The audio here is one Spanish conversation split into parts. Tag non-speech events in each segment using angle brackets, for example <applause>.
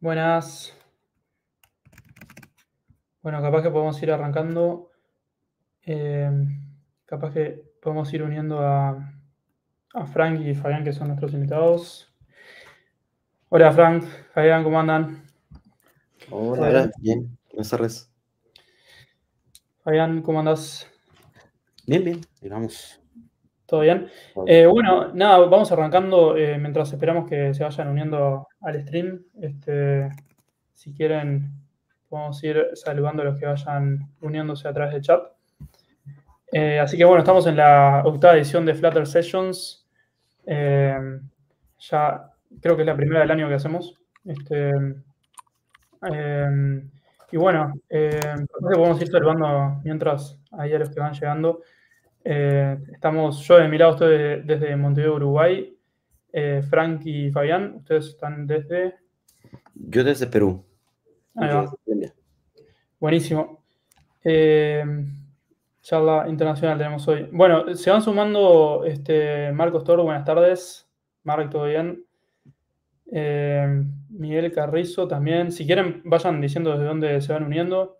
Buenas. Bueno, capaz que podemos ir arrancando. Eh, capaz que podemos ir uniendo a, Frank y Fabián, que son nuestros invitados. Hola Frank, Fabián, ¿cómo andan? Hola, bien, buenas tardes. Fabián, ¿cómo andás? Bien, bien, digamos. ¿Todo bien? Eh, bueno, nada, vamos arrancando eh, mientras esperamos que se vayan uniendo al stream. Este, si quieren, podemos ir saludando a los que vayan uniéndose a través de chat. Eh, así que bueno, estamos en la octava edición de Flutter Sessions. ya creo que es la primera del año que hacemos. Este, y bueno, podemos ir saludando mientras ahí a los que van llegando. Eh, estamos, yo de mi lado estoy desde Montevideo, Uruguay. Eh, Frank y Fabián, ustedes están desde. Yo desde Perú. Buenísimo. Eh, charla internacional tenemos hoy. Bueno, se van sumando este, Marcos Toro, buenas tardes. Marc, todo bien. Miguel Carrizo también. Si quieren, vayan diciendo desde dónde se van uniendo.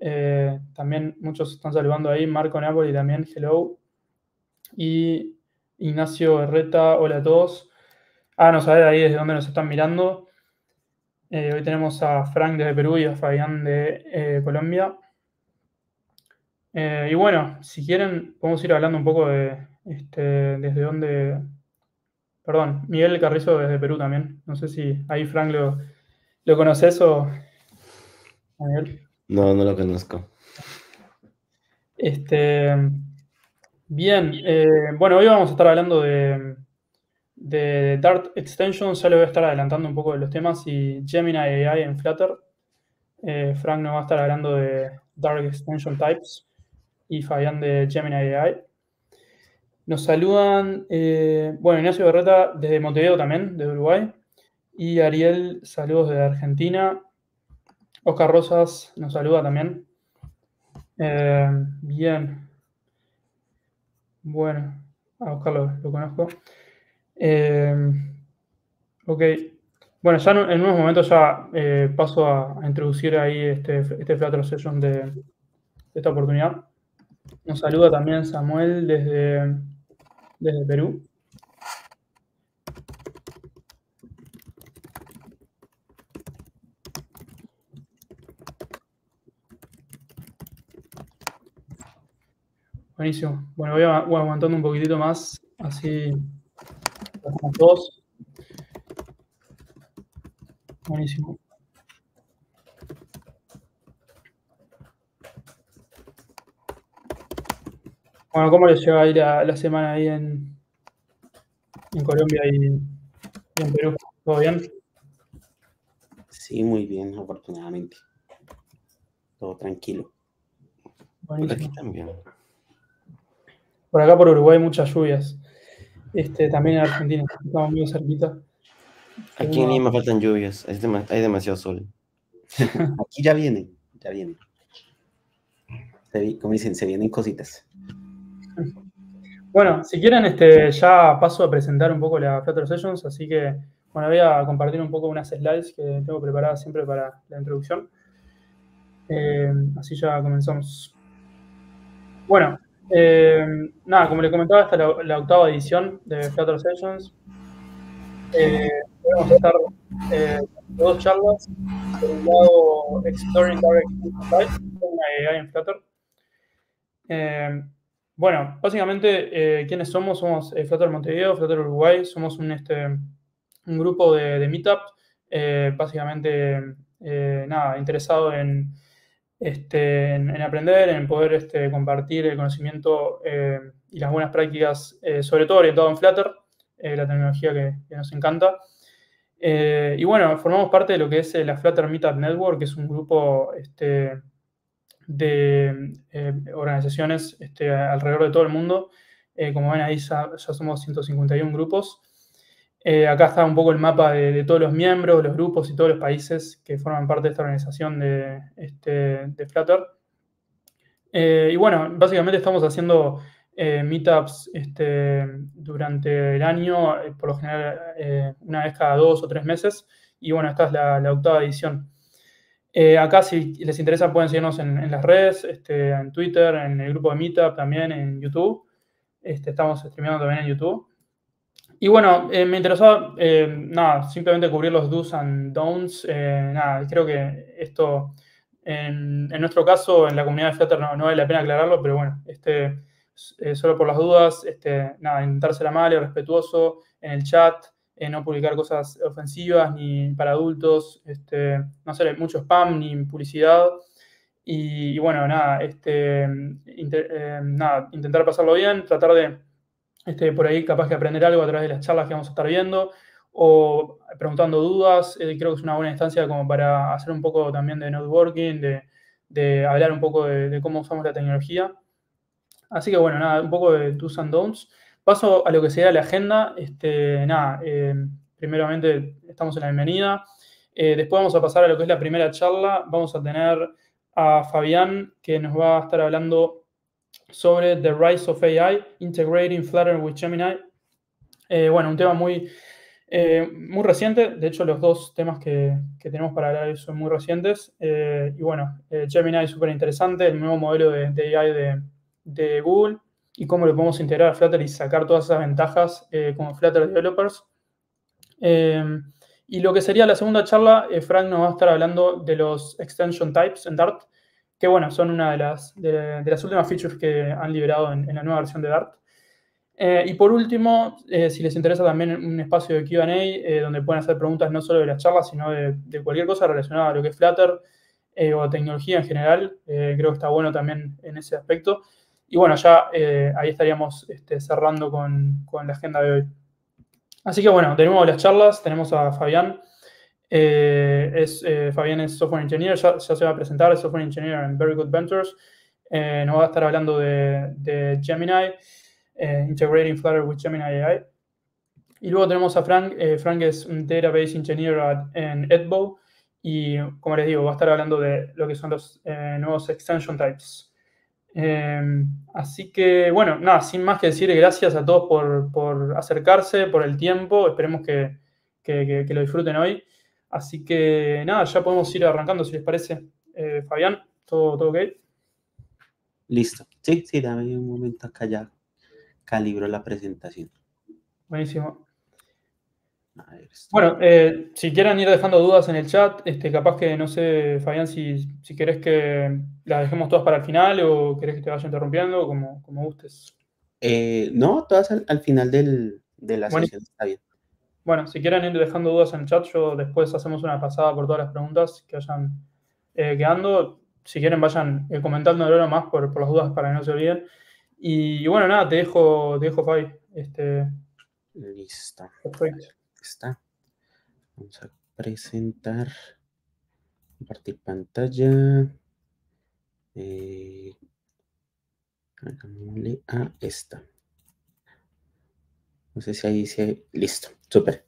Eh, también muchos están saludando ahí, Marco Napoli también, hello. Y Ignacio Herreta, hola a todos. Ah, no saber ahí desde dónde nos están mirando. Eh, hoy tenemos a Frank desde Perú y a Fabián de eh, Colombia. y bueno, si quieren, podemos ir hablando un poco de este, desde dónde. Perdón, Miguel Carrizo desde Perú también. No sé si ahí Frank lo, lo conoces o. Miguel. No, no lo conozco. Este, bien, eh, bueno, hoy vamos a estar hablando de, Dart Extension, ya le voy a estar adelantando un poco de los temas y Gemini AI en Flutter. Eh, Frank nos va a estar hablando de Dart Extension Types y Fabián de Gemini AI. Nos saludan, eh, bueno, Ignacio Berreta desde Montevideo también, de Uruguay. Y Ariel, saludos desde Argentina. Oscar Rosas nos saluda también. Eh, bien. Bueno, a Oscar lo, conozco. Eh, ok. Bueno, ya en unos momentos ya eh, paso a, introducir ahí este, este Flutter Session de, esta oportunidad. Nos saluda también Samuel desde, desde Perú. Buenísimo. Bueno, voy, a, aguantando un poquitito más, así hacemos todos. Buenísimo. Bueno, ¿cómo les lleva ahí la, semana ahí en, en Colombia y, en Perú? ¿Todo bien? Sí, muy bien, afortunadamente. Todo tranquilo. Buenísimo. aquí también. Por acá por Uruguay hay muchas lluvias. Este, también en Argentina, estamos muy cerquita. Aquí ni me faltan lluvias, hay demasiado sol. <laughs> Aquí ya viene, ya viene. como dicen, se vienen cositas. Bueno, si quieren, este, ya paso a presentar un poco la Flutter Sessions, así que bueno, voy a compartir un poco unas slides que tengo preparadas siempre para la introducción. Eh, así ya comenzamos. Bueno, eh, nada, como le comentaba, esta la, la octava edición de Flutter Sessions. Eh, vamos a estar eh, dos charlas. Por un lado, Exploring Direct una AI en Flutter. Eh, bueno, básicamente, eh, ¿quiénes somos? Somos eh, Flutter Montevideo, Flutter Uruguay. Somos un, este, un grupo de, de meetup, básicamente, nada, interesado en este, en, aprender, en poder este, compartir el conocimiento eh, y las buenas prácticas, eh, sobre todo orientado en Flutter, eh, la tecnología que, nos encanta. y bueno, formamos parte de lo que es la Flutter Meetup Network, que es un grupo este, de organizaciones alrededor de todo el mundo. como ven ahí ya somos 151 grupos. Eh, acá está un poco el mapa de, todos los miembros, los grupos y todos los países que forman parte de esta organización de, este, Flutter. Eh, y bueno, básicamente estamos haciendo eh, meetups este, durante el año, por lo general una vez cada dos o tres meses. Y bueno, esta es la, octava edición. acá, si les interesa, pueden seguirnos en, las redes, este, en Twitter, en el grupo de Meetup, también en YouTube. Este, estamos streameando también en YouTube. Y bueno, eh, me interesaba, eh, nada, simplemente cubrir los do's and don'ts. Eh, nada, creo que esto, en, en, nuestro caso, en la comunidad de Flutter no, no vale la pena aclararlo, pero bueno, este, solo por las dudas, este, nada, intentársela mal y respetuoso en el chat, no publicar cosas ofensivas ni para adultos, este, no hacer mucho spam ni publicidad. Y, bueno, nada, este, nada, intentar pasarlo bien, tratar de este, por ahí capaz que aprender algo a través de las charlas que vamos a estar viendo o preguntando dudas. Eh, creo que es una buena instancia como para hacer un poco también de networking, de, hablar un poco de, cómo usamos la tecnología. Así que bueno, nada, un poco de do's and don'ts. Paso a lo que sería la agenda. Este, nada, eh, primeramente estamos en la bienvenida. Eh, después vamos a pasar a lo que es la primera charla. Vamos a tener a Fabián que nos va a estar hablando sobre The Rise of AI, Integrating Flutter with Gemini. Eh, bueno, un tema muy, eh, muy reciente. De hecho, los dos temas que, que tenemos para hablar hoy son muy recientes. Eh, y bueno, Gemini es súper interesante, el nuevo modelo de, de AI de, de, Google y cómo lo podemos integrar a Flutter y sacar todas esas ventajas como Flutter Developers. Em, y lo que sería la segunda charla, Frank nos va a estar hablando de los extension types en Dart que bueno, son una de las, de, las últimas features que han liberado en, la nueva versión de Dart. Eh, y por último, eh, si les interesa también un espacio de QA eh, donde pueden hacer preguntas no solo de las charlas, sino de, cualquier cosa relacionada a lo que es Flutter o tecnología en general, creo que está bueno también en ese aspecto. Y bueno, ya ahí estaríamos este, cerrando con, la agenda de hoy. Así que bueno, tenemos las charlas, tenemos a Fabián. Eh, es, eh, Fabián es software engineer, ya, se va a presentar, es software engineer en Very Good Ventures. Eh, nos va a estar hablando de, Gemini, Integrating Flutter with Gemini AI. Y luego tenemos a Frank. Frank es un database engineer en Edbo. Y como les digo, va a estar hablando de lo que son los nuevos extension types. Em, así que, bueno, nada, sin más que decir, gracias a todos por, acercarse, por el tiempo. Esperemos que lo disfruten hoy. Así que nada, ya podemos ir arrancando si les parece. Eh, Fabián, ¿todo, ¿todo ok? Listo. Sí, sí, dame un momento acá ya. Calibro la presentación. Buenísimo. Bueno, eh, si quieran ir dejando dudas en el chat, este, capaz que no sé, Fabián, si, si querés que las dejemos todas para el final o querés que te vaya interrumpiendo, como, gustes. Eh, no, todas al, final de la sesión está bien. Bueno, si quieren ir dejando dudas en el chat, yo después hacemos una pasada por todas las preguntas que hayan eh, quedando. Si quieren, vayan eh, comentando de más por, las dudas para que no se olviden. Y, bueno, nada, te dejo, te dejo, Este... Listo. Está. Vamos a presentar, compartir pantalla. Eh, a ah, esta. No sé si ahí dice, listo, súper.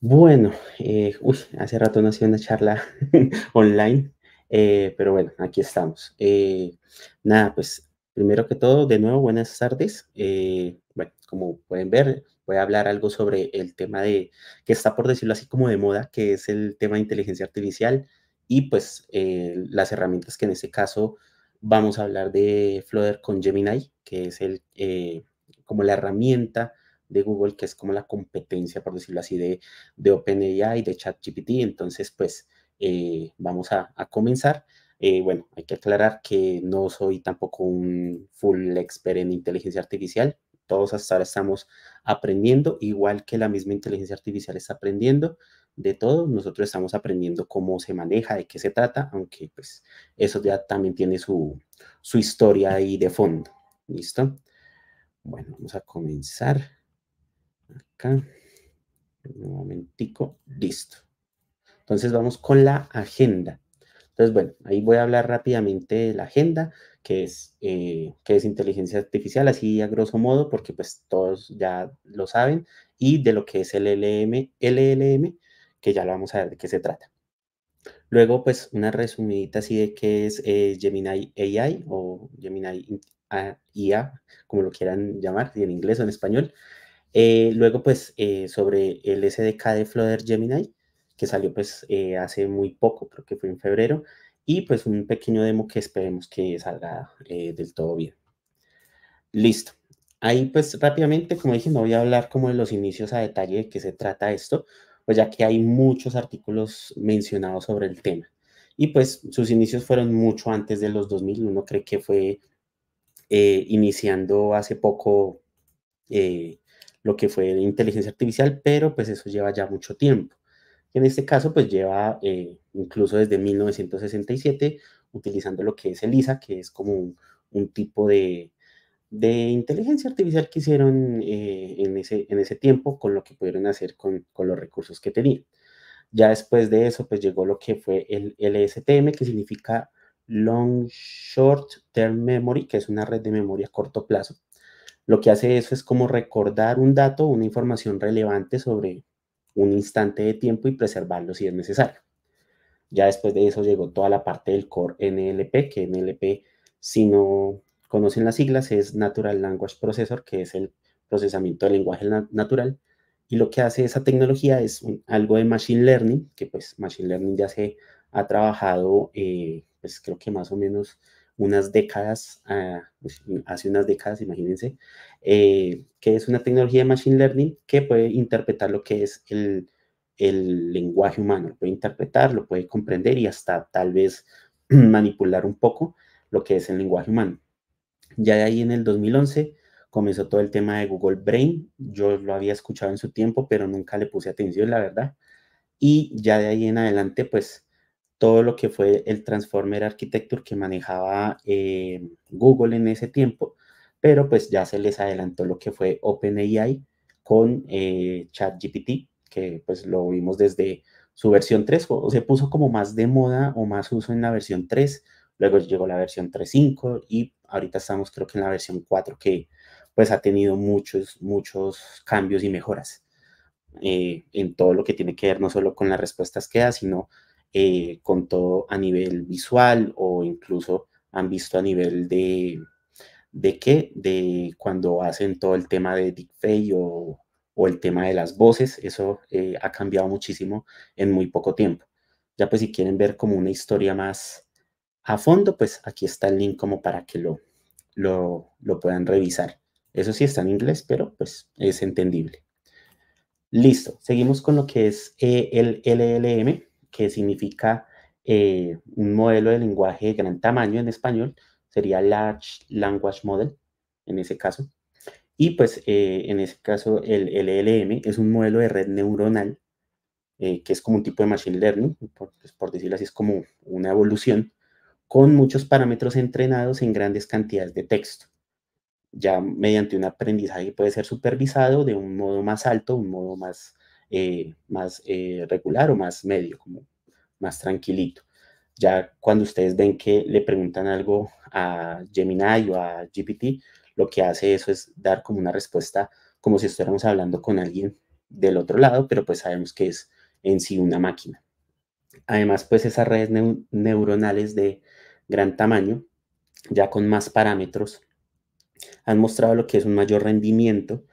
Bueno, eh, hace rato no hacía una charla <laughs> online, eh, pero bueno, aquí estamos. Eh, nada, pues primero que todo, de nuevo, buenas tardes. bueno, como pueden ver, voy a hablar algo sobre el tema de, que está por decirlo así como de moda, que es el tema de inteligencia artificial y pues las herramientas que en este caso vamos a hablar de Flutter con Gemini, que es el, como la herramienta de Google, que es como la competencia, por decirlo así, de, de OpenAI, de ChatGPT. Entonces, pues eh, vamos a, comenzar. Eh, bueno, hay que aclarar que no soy tampoco un full expert en inteligencia artificial. Todos hasta ahora estamos aprendiendo, igual que la misma inteligencia artificial está aprendiendo de todo. Nosotros estamos aprendiendo cómo se maneja, de qué se trata, aunque pues eso ya también tiene su, su historia ahí de fondo. ¿Listo? Bueno, vamos a comenzar acá. Un momentico, listo. Entonces vamos con la agenda. Entonces, bueno, ahí voy a hablar rápidamente de la agenda, que es, eh, que es inteligencia artificial, así a grosso modo, porque pues todos ya lo saben, y de lo que es el LLM, LLM que ya lo vamos a ver de qué se trata. Luego, pues una resumidita así de qué es eh, Gemini AI o Gemini ah, IA, como lo quieran llamar, en inglés o en español. Eh, luego, pues, eh, sobre el SDK de Flutter Gemini, que salió pues eh, hace muy poco, creo que fue en febrero, y pues un pequeño demo que esperemos que salga del todo bien. Listo. Ahí pues rápidamente, como dije, no voy a hablar como de los inicios a detalle de qué se trata esto, pues ya que hay muchos artículos mencionados sobre el tema. Y pues sus inicios fueron mucho antes de los 2000, uno cree que fue iniciando hace poco lo que fue la inteligencia artificial, pero pues eso lleva ya mucho tiempo. En este caso, pues lleva eh, incluso desde 1967 utilizando lo que es ELISA, que es como un, tipo de, de, inteligencia artificial que hicieron eh, en, ese, en ese tiempo con lo que pudieron hacer con, con los recursos que tenían. Ya después de eso, pues llegó lo que fue el LSTM, que significa Long Short Term Memory, que es una red de memoria a corto plazo. Lo que hace eso es como recordar un dato, una información relevante sobre un instante de tiempo y preservarlo si es necesario. Ya después de eso llegó toda la parte del core NLP, que NLP, si no conocen las siglas, es Natural Language Processor, que es el procesamiento del lenguaje natural. Y lo que hace esa tecnología es algo de Machine Learning, que pues Machine Learning ya se ha trabajado, eh, pues creo que más o menos unas décadas, ah, hace unas décadas, imagínense, eh, que es una tecnología de Machine Learning que puede interpretar lo que es el, el lenguaje humano, lo puede interpretar, lo puede comprender y hasta tal vez <clears throat> manipular un poco lo que es el lenguaje humano. Ya de ahí en el 2011 comenzó todo el tema de Google Brain. Yo lo había escuchado en su tiempo, pero nunca le puse atención, la verdad. Y ya de ahí en adelante, pues todo lo que fue el Transformer Architecture que manejaba eh, Google en ese tiempo, pero pues ya se les adelantó lo que fue OpenAI con eh, ChatGPT, que pues lo vimos desde su versión 3, o se puso como más de moda o más uso en la versión 3, luego llegó la versión 3.5 y ahorita estamos creo que en la versión 4 que pues ha tenido muchos, muchos cambios y mejoras eh, en todo lo que tiene que ver no solo con las respuestas que da, sino eh, con todo a nivel visual o incluso han visto a nivel de, ¿de qué? De cuando hacen todo el tema de deepfake o, o el tema de las voces, eso eh, ha cambiado muchísimo en muy poco tiempo. Ya pues si quieren ver como una historia más a fondo, pues aquí está el link como para que lo, lo, lo puedan revisar. Eso sí está en inglés, pero pues es entendible. Listo, seguimos con lo que es eh, el LLM que significa eh, un modelo de lenguaje de gran tamaño en español, sería Large Language Model en ese caso. Y pues eh, en ese caso el LLM es un modelo de red neuronal eh, que es como un tipo de machine learning, por, pues, por decirlo así, es como una evolución con muchos parámetros entrenados en grandes cantidades de texto. Ya mediante un aprendizaje puede ser supervisado de un modo más alto, un modo más eh, más eh, regular o más medio, como más tranquilito. Ya cuando ustedes ven que le preguntan algo a Gemini o a GPT, lo que hace eso es dar como una respuesta como si estuviéramos hablando con alguien del otro lado, pero pues sabemos que es en sí una máquina. Además, pues esas redes neuronales de gran tamaño, ya con más parámetros, han mostrado lo que es un mayor rendimiento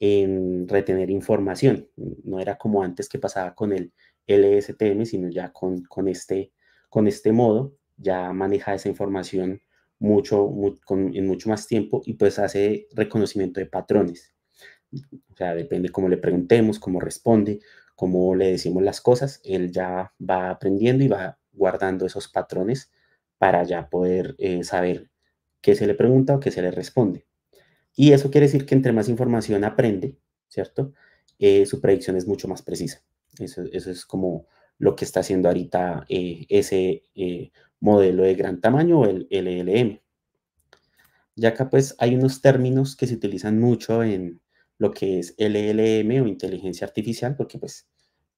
en retener información. No era como antes que pasaba con el LSTM, sino ya con, este, con este modo, ya maneja esa información mucho, en mucho más tiempo y pues hace reconocimiento de patrones. O sea, depende cómo le preguntemos, cómo responde, cómo le decimos las cosas, él ya va aprendiendo y va guardando esos patrones para ya poder eh, saber qué se le pregunta o qué se le responde. Y eso quiere decir que entre más información aprende, ¿cierto? Eh, su predicción es mucho más precisa. Eso, es como lo que está haciendo ahorita eh, ese eh, modelo de gran tamaño, el LLM. Ya acá pues hay unos términos que se utilizan mucho en lo que es LLM o inteligencia artificial, porque pues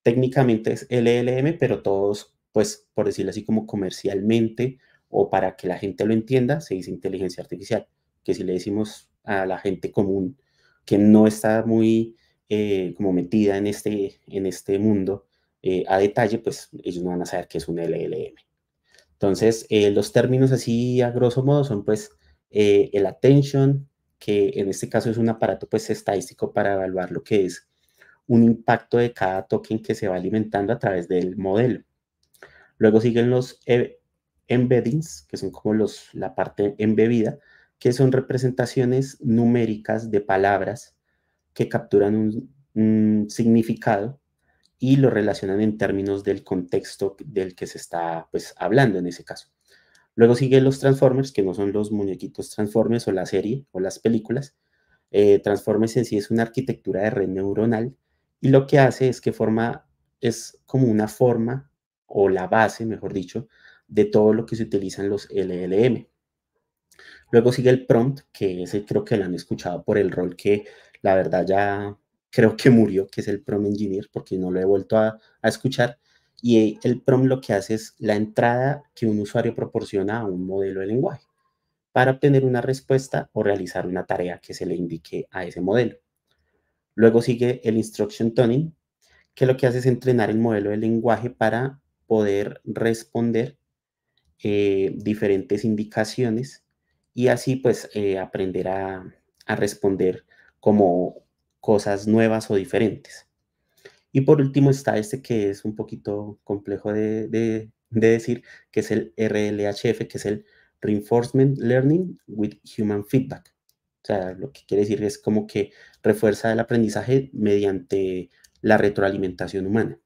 técnicamente es LLM, pero todos pues por decirlo así como comercialmente o para que la gente lo entienda, se dice inteligencia artificial, que si le decimos a la gente común que no está muy eh, como metida en este, en este mundo eh, a detalle, pues ellos no van a saber qué es un LLM. Entonces, eh, los términos así a grosso modo son pues el attention, que en este caso es un aparato pues estadístico para evaluar lo que es un impacto de cada token que se va alimentando a través del modelo. Luego siguen los embeddings, que son como los, la parte embebida, que son representaciones numéricas de palabras que capturan un, significado y lo relacionan en términos del contexto del que se está pues, hablando en ese caso. Luego siguen los Transformers, que no son los muñequitos Transformers o la serie o las películas. Eh, Transformers en sí es una arquitectura de red neuronal y lo que hace es que forma, es como una forma o la base, mejor dicho, de todo lo que se utilizan los LLM. Luego sigue el prompt, que ese creo que lo han escuchado por el rol que la verdad ya creo que murió, que es el prompt engineer, porque no lo he vuelto a, escuchar. Y eh, el prompt lo que hace es la entrada que un usuario proporciona a un modelo de lenguaje para obtener una respuesta o realizar una tarea que se le indique a ese modelo. Luego sigue el instruction tuning, que lo que hace es entrenar el modelo de lenguaje para poder responder eh, diferentes indicaciones y así pues eh, aprender a, responder como cosas nuevas o diferentes. Y por último está este que es un poquito complejo de, de decir, que es el RLHF, que es el Reinforcement Learning with Human Feedback. O sea, lo que quiere decir es como que refuerza el aprendizaje mediante la retroalimentación humana.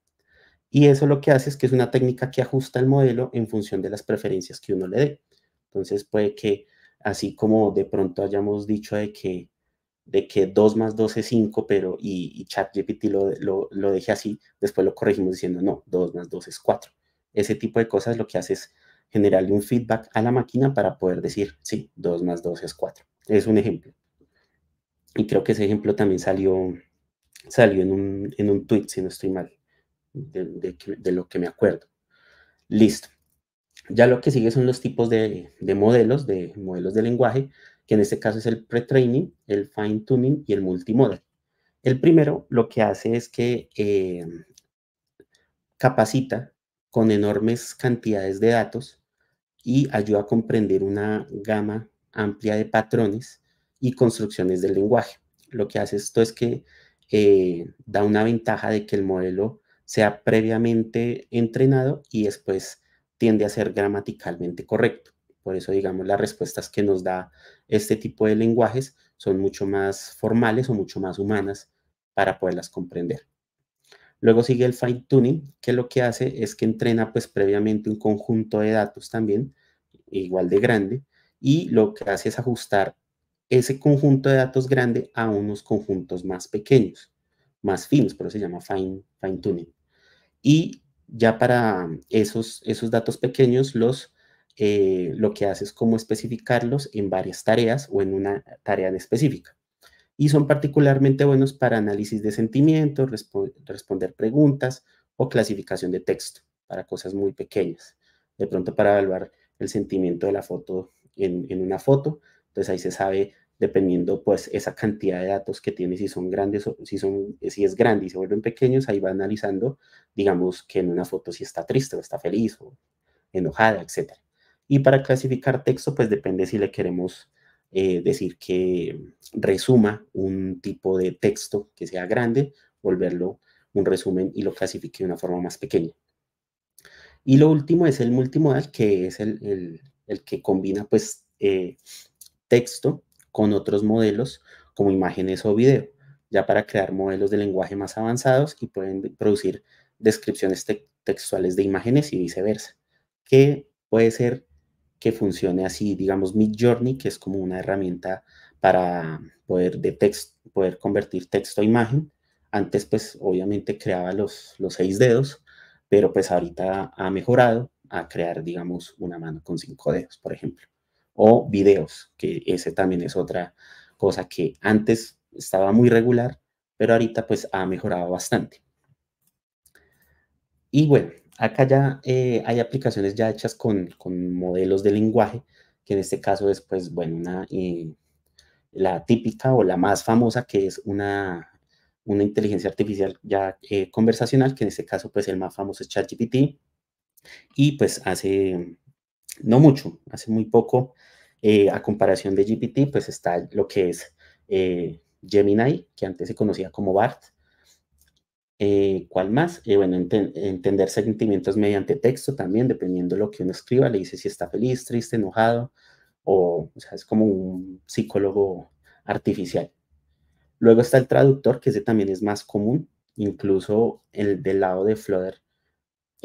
Y eso lo que hace es que es una técnica que ajusta el modelo en función de las preferencias que uno le dé. Entonces puede que así como de pronto hayamos dicho de que, de que 2 más 2 es 5, pero y, y ChatGPT lo, lo, deje así, después lo corregimos diciendo, no, 2 más 2 es 4. Ese tipo de cosas lo que hace es generarle un feedback a la máquina para poder decir, sí, 2 más 2 es 4. Es un ejemplo. Y creo que ese ejemplo también salió, salió en, un, tweet, si no estoy mal, de lo que me acuerdo. Listo. Ya lo que sigue son los tipos de, modelos, de modelos de lenguaje, que en este caso es el pre-training, el fine-tuning y el multimodal. El primero lo que hace es que em, capacita con enormes cantidades de datos y ayuda a comprender una gama amplia de patrones y construcciones del lenguaje. Lo que hace esto es que eh, da una ventaja de que el modelo sea previamente entrenado y después tiende a ser gramaticalmente correcto. Por eso, digamos, las respuestas que nos da este tipo de lenguajes son mucho más formales o mucho más humanas para poderlas comprender. Luego sigue el fine tuning, que lo que hace es que entrena pues previamente un conjunto de datos también, igual de grande, y lo que hace es ajustar ese conjunto de datos grande a unos conjuntos más pequeños, más finos, pero se llama fine, fine tuning. Y ya para esos, esos datos pequeños, los, eh, lo que hace es como especificarlos en varias tareas o en una tarea específica. Y son particularmente buenos para análisis de sentimientos, responder preguntas o clasificación de texto, para cosas muy pequeñas. De pronto para evaluar el sentimiento de la foto en, en una foto, entonces ahí se sabe dependiendo pues esa cantidad de datos que tiene, si son grandes o si, son, si es grande y se vuelven pequeños, ahí va analizando, digamos, que en una foto si está triste o está feliz o enojada, etc. Y para clasificar texto, pues depende si le queremos eh, decir que resuma un tipo de texto que sea grande, volverlo un resumen y lo clasifique de una forma más pequeña. Y lo último es el multimodal, que es el, que combina pues eh, texto con otros modelos como imágenes o video, ya para crear modelos de lenguaje más avanzados y pueden producir descripciones textuales de imágenes y viceversa, que puede ser que funcione así, digamos, Midjourney, que es como una herramienta para poder, de poder convertir texto a imagen. Antes, pues, obviamente creaba los, los seis dedos, pero pues ahorita ha mejorado a crear, digamos, una mano con cinco dedos, por ejemplo o videos, que ese también es otra cosa que antes estaba muy regular, pero ahorita pues ha mejorado bastante. Y bueno, acá ya eh, hay aplicaciones ya hechas con, modelos de lenguaje, que en este caso es pues, bueno, eh, la típica o la más famosa que es una, inteligencia artificial ya eh, conversacional, que en este caso pues el más famoso es ChatGPT, y pues hace no mucho, hace muy poco, eh, a comparación de GPT, pues está lo que es eh, Gemini, que antes se conocía como BART. Eh, ¿Cuál más? bueno, entender sentimientos mediante texto también, dependiendo de lo que uno escriba, le dice si está feliz, triste, enojado, o, sea, es como un psicólogo artificial. Luego está el traductor, que ese también es más común, incluso el del lado de Flodder,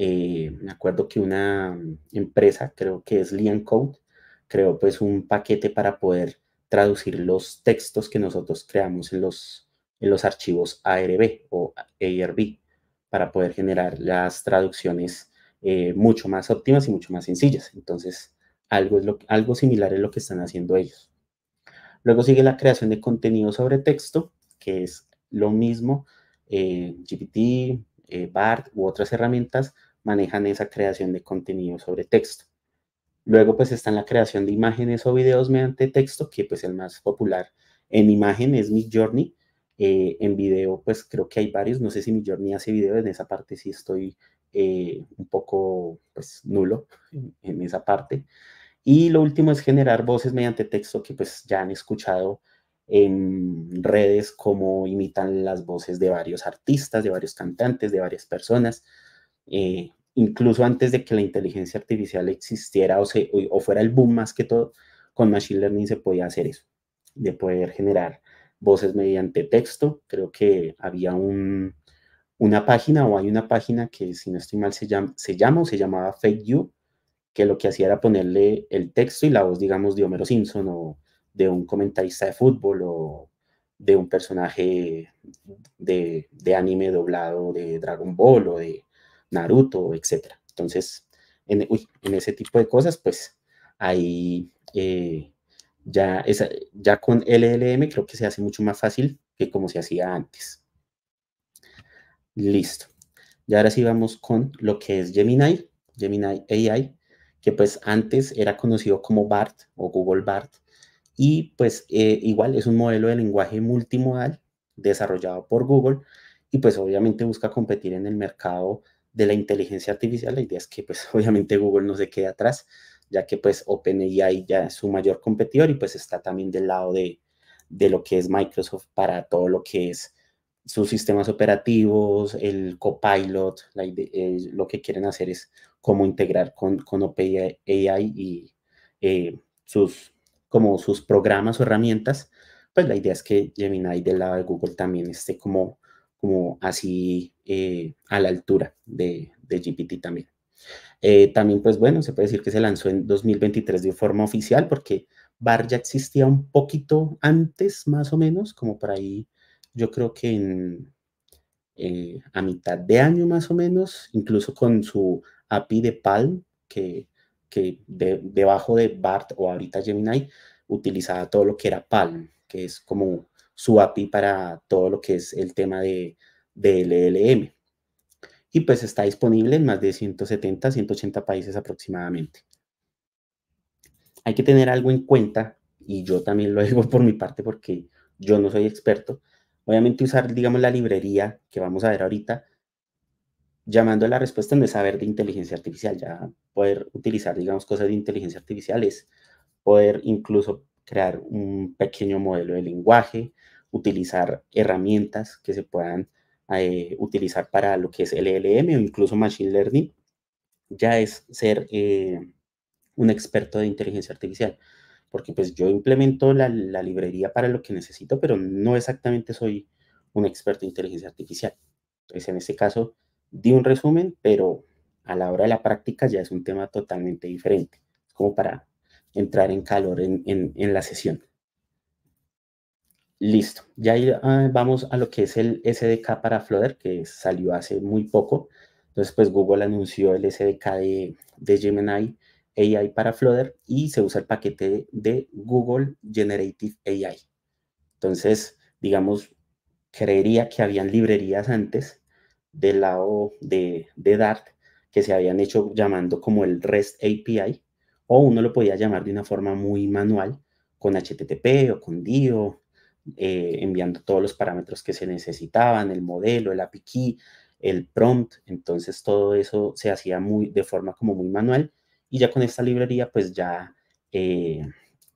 eh, me acuerdo que una empresa, creo que es Lean Code, creó pues un paquete para poder traducir los textos que nosotros creamos en los, en los archivos ARB o ARB para poder generar las traducciones eh, mucho más óptimas y mucho más sencillas. Entonces, algo, es algo similar es lo que están haciendo ellos. Luego sigue la creación de contenido sobre texto, que es lo mismo, eh, GPT, BART u otras herramientas manejan esa creación de contenido sobre texto. Luego pues está la creación de imágenes o videos mediante texto, que pues el más popular en imagen es Mi Journey. Eh, en video pues creo que hay varios, no sé si Mi Journey hace videos. en esa parte sí estoy eh, un poco pues nulo en, esa parte. Y lo último es generar voces mediante texto que pues ya han escuchado en redes como imitan las voces de varios artistas, de varios cantantes, de varias personas. Eh, incluso antes de que la inteligencia artificial existiera o, o, fuera el boom más que todo, con Machine Learning se podía hacer eso, de poder generar voces mediante texto. Creo que había una página o hay una página que, si no estoy mal, se se se llamaba Fake You, que lo que hacía era ponerle el texto y la voz, digamos, de Homero Simpson o de un comentarista de fútbol o de un personaje de anime doblado de Dragon Ball o de Naruto, etcétera. Entonces, en, ese tipo de cosas, pues ahí eh, ya, ya con LLM creo que se hace mucho más fácil que como se hacía antes. Listo. Y ahora sí vamos con lo que es Gemini, Gemini AI, que pues antes era conocido como BART o Google BART. Y pues eh, igual es un modelo de lenguaje multimodal desarrollado por Google y pues obviamente busca competir en el mercado de la inteligencia artificial, la idea es que pues <laughs> obviamente Google no se quede atrás, ya que pues OpenAI ya es su mayor competidor y pues está también del lado de, lo que es Microsoft para todo lo que es sus sistemas operativos, el copilot, eh, lo que quieren hacer es cómo integrar con, con OpenAI y eh, sus, como sus programas o herramientas, pues la idea es que Gemini del lado de Google también esté como, como así eh, a la altura de, de GPT también. Eh, también, pues bueno, se puede decir que se lanzó en 2023 de forma oficial porque Bart ya existía un poquito antes, más o menos, como por ahí, yo creo que en, eh, a mitad de año más o menos, incluso con su API de Palm, que, que debajo de BART o ahorita Gemini utilizaba todo lo que era Palm, que es como su API para todo lo que es el tema de LLM Y pues está disponible en más de 170, 180 países aproximadamente. Hay que tener algo en cuenta, y yo también lo digo por mi parte porque yo no soy experto. Obviamente usar, digamos, la librería que vamos a ver ahorita, llamando a la respuesta de saber de inteligencia artificial, ya poder utilizar, digamos, cosas de inteligencia artificial es poder incluso crear un pequeño modelo de lenguaje, utilizar herramientas que se puedan eh, utilizar para lo que es LLM o incluso Machine Learning, ya es ser eh, un experto de inteligencia artificial. Porque pues yo implemento la, librería para lo que necesito, pero no exactamente soy un experto de inteligencia artificial. Entonces, en este caso, di un resumen, pero a la hora de la práctica ya es un tema totalmente diferente, como para entrar en calor en la sesión. Listo, ya ah, vamos a lo que es el SDK para Flutter, que salió hace muy poco. Entonces, pues Google anunció el SDK de, Gemini AI para Flutter y se usa el paquete de Google Generative AI. Entonces, digamos, creería que habían librerías antes del lado de, de Dart que se habían hecho llamando como el REST API, o uno lo podía llamar de una forma muy manual, con HTTP o con DIO eh, enviando todos los parámetros que se necesitaban, el modelo, el API key, el prompt, entonces todo eso se hacía muy, de forma como muy manual y ya con esta librería pues ya eh,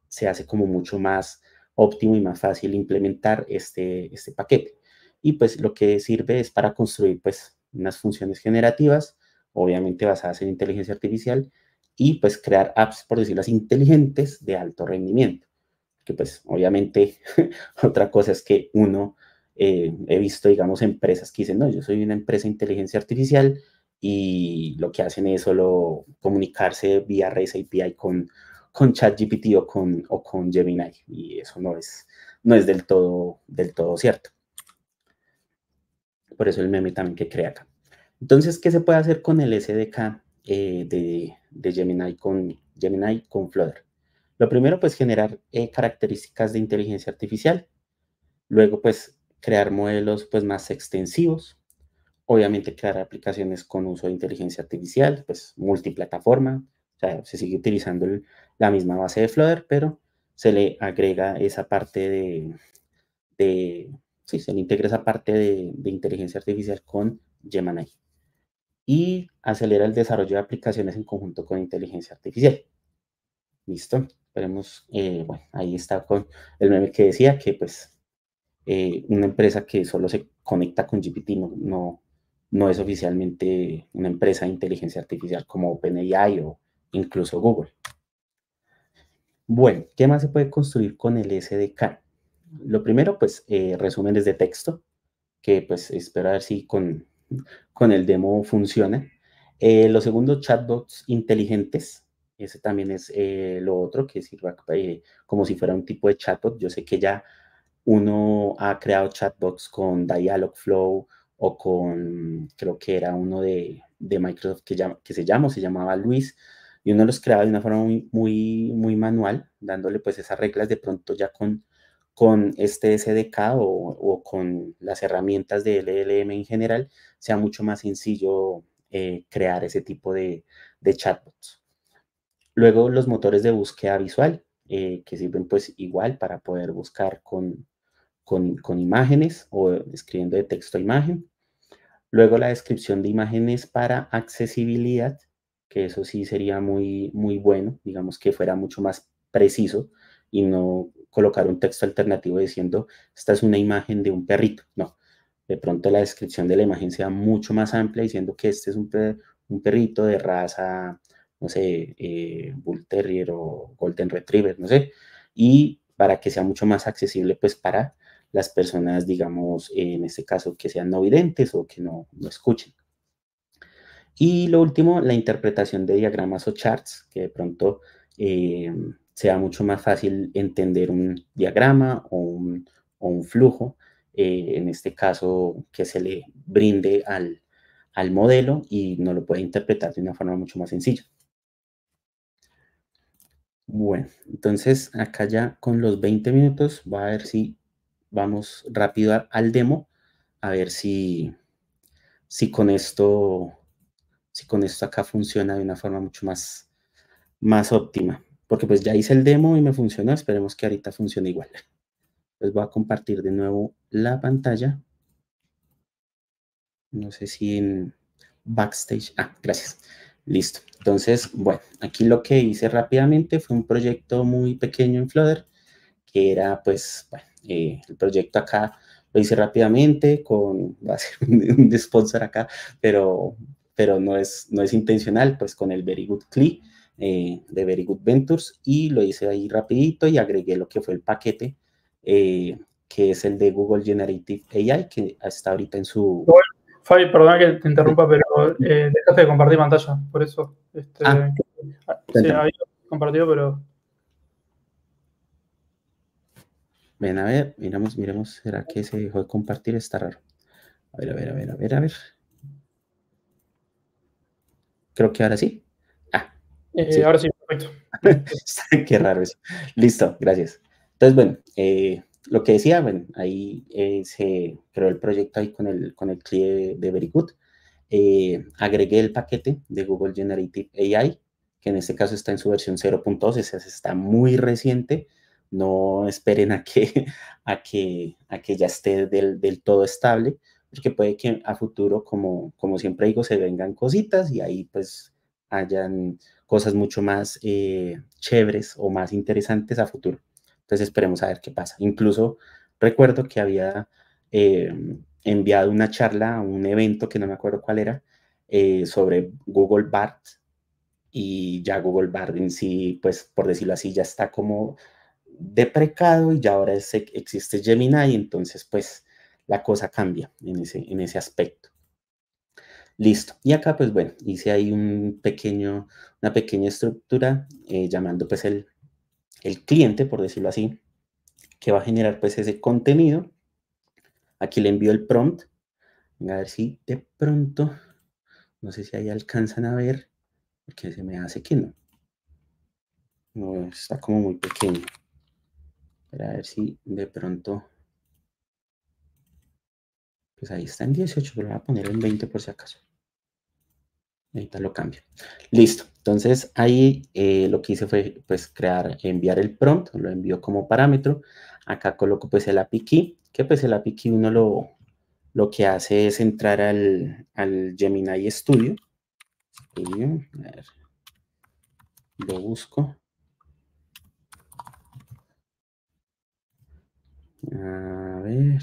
se hace como mucho más óptimo y más fácil implementar este, este paquete. Y pues lo que sirve es para construir pues unas funciones generativas, obviamente basadas en inteligencia artificial, y pues crear apps, por decirlo así, inteligentes de alto rendimiento que pues obviamente <laughs> otra cosa es que uno, eh, he visto, digamos, empresas que dicen, no, yo soy una empresa de inteligencia artificial y lo que hacen es solo comunicarse vía REST API con, con ChatGPT o con, o con Gemini y eso no es, no es del, todo, del todo cierto. Por eso el meme también que crea acá. Entonces, ¿qué se puede hacer con el SDK eh, de, de Gemini, con, Gemini con Flutter? Lo primero, pues generar eh, características de inteligencia artificial. Luego, pues crear modelos pues más extensivos. Obviamente crear aplicaciones con uso de inteligencia artificial, pues multiplataforma. O sea, se sigue utilizando la misma base de Flutter, pero se le agrega esa parte de, de sí, se le integra esa parte de, de inteligencia artificial con Gemini. Y acelera el desarrollo de aplicaciones en conjunto con inteligencia artificial. ¿Listo? Esperemos, eh, bueno, ahí está con el meme que decía que pues eh, una empresa que solo se conecta con GPT no, no, es oficialmente una empresa de inteligencia artificial como OpenAI o incluso Google. Bueno, ¿qué más se puede construir con el SDK? Lo primero, pues, eh, resúmenes de texto, que pues espero a ver si con, el demo funciona. lo segundo, chatbots inteligentes, ese también es eh, lo otro que sirve eh, como si fuera un tipo de chatbot. Yo sé que ya uno ha creado chatbots con Dialogflow o con, creo que era uno de, Microsoft que, que se llama, se llamaba Luis, y uno los creaba de una forma muy, muy, manual, dándole pues esas reglas de pronto ya con, con este SDK o, con las herramientas de LLM en general, sea mucho más sencillo eh, crear ese tipo de, de chatbots. Luego los motores de búsqueda visual, eh, que sirven pues igual para poder buscar con, imágenes o escribiendo de texto a imagen. Luego la descripción de imágenes para accesibilidad, que eso sí sería muy, muy bueno, digamos que fuera mucho más preciso y no colocar un texto alternativo diciendo, esta es una imagen de un perrito. No, de pronto la descripción de la imagen sea mucho más amplia diciendo que este es un, un perrito de raza no sé, eh, Bull Terrier o Golden Retriever, no sé, y para que sea mucho más accesible pues para las personas, digamos, en este caso, que sean no videntes o que no, escuchen. Y lo último, la interpretación de diagramas o charts, que de pronto eh, sea mucho más fácil entender un diagrama o un, flujo, eh, en este caso, que se le brinde al, al modelo y no lo puede interpretar de una forma mucho más sencilla. Bueno, entonces acá ya con los 20 minutos, va a ver si vamos rápido al demo, a ver si, si con esto, si con esto acá funciona de una forma mucho más, más óptima. Porque pues ya hice el demo y me funcionó, esperemos que ahorita funcione igual. les voy a compartir de nuevo la pantalla. No sé si en backstage. Ah, gracias. Listo. Entonces, bueno, aquí lo que hice rápidamente fue un proyecto muy pequeño en Flutter, que era pues, bueno, eh, el proyecto acá lo hice rápidamente con, va a ser <laughs> un, sponsor acá, pero, pero no, es, no es intencional, pues con el Very Good Click eh, de Very Good Ventures y lo hice ahí rapidito y agregué lo que fue el paquete, eh, que es el de Google Generative AI, que está ahorita en su... Fabi, perdona que te interrumpa, pero dejaste eh, de compartir pantalla, por eso. Este, ah. Ah, sí, había compartido, pero. Ven, a ver, miramos, miramos, ¿será que se dejó de compartir? Está raro. A ver, a ver, a ver, a ver, a ver. Creo que ahora sí. Ah. Eh, ahora sí, perfecto. <laughs> Qué raro eso. Listo, gracias. Entonces, bueno, eh, lo que decía, bueno, ahí se creó el proyecto ahí con el, con el CLIE de Very eh, agregué el paquete de Google Generative AI, que en este caso está en su versión sea, está muy reciente. No esperen a que, <laughs> a que, que ya esté del, todo estable, porque puede que a futuro, como, como siempre digo, se vengan cositas y ahí pues hayan cosas mucho más eh, chéveres o más interesantes a futuro. Entonces esperemos a ver qué pasa. Incluso recuerdo que había eh, enviado una charla, a un evento que no me acuerdo cuál era, eh, sobre Google BART y ya Google BART en sí, pues por decirlo así, ya está como deprecado y ya ahora existe Gemini, entonces pues la cosa cambia en ese, en ese aspecto. Listo. Y acá, pues bueno, hice ahí un pequeño, una pequeña estructura eh, llamando pues el, el cliente, por decirlo así, que va a generar pues ese contenido Aquí le envío el prompt. A ver si de pronto, no sé si ahí alcanzan a ver, porque se me hace que no. No, está como muy pequeño. a ver si de pronto, pues ahí está en 18, pero voy a poner en 20 por si acaso. Ahorita lo cambio. Listo. Entonces ahí eh, lo que hice fue pues crear, enviar el prompt, lo envío como parámetro. Acá coloco pues el API key que pues el API que uno lo, que hace es entrar al, al Gemini Studio. a ver, lo busco. A ver.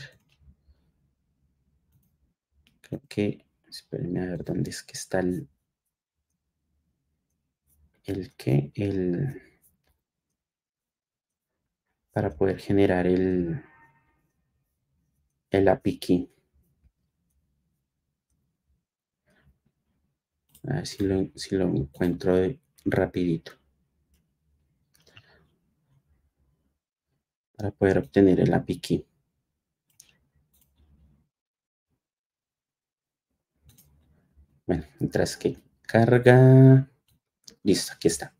Creo que, espérenme a ver dónde es que está el, el que, el, para poder generar el, el key. A ver si lo, encuentro rapidito. Para poder obtener el key. Bueno, mientras que carga. Listo, aquí está.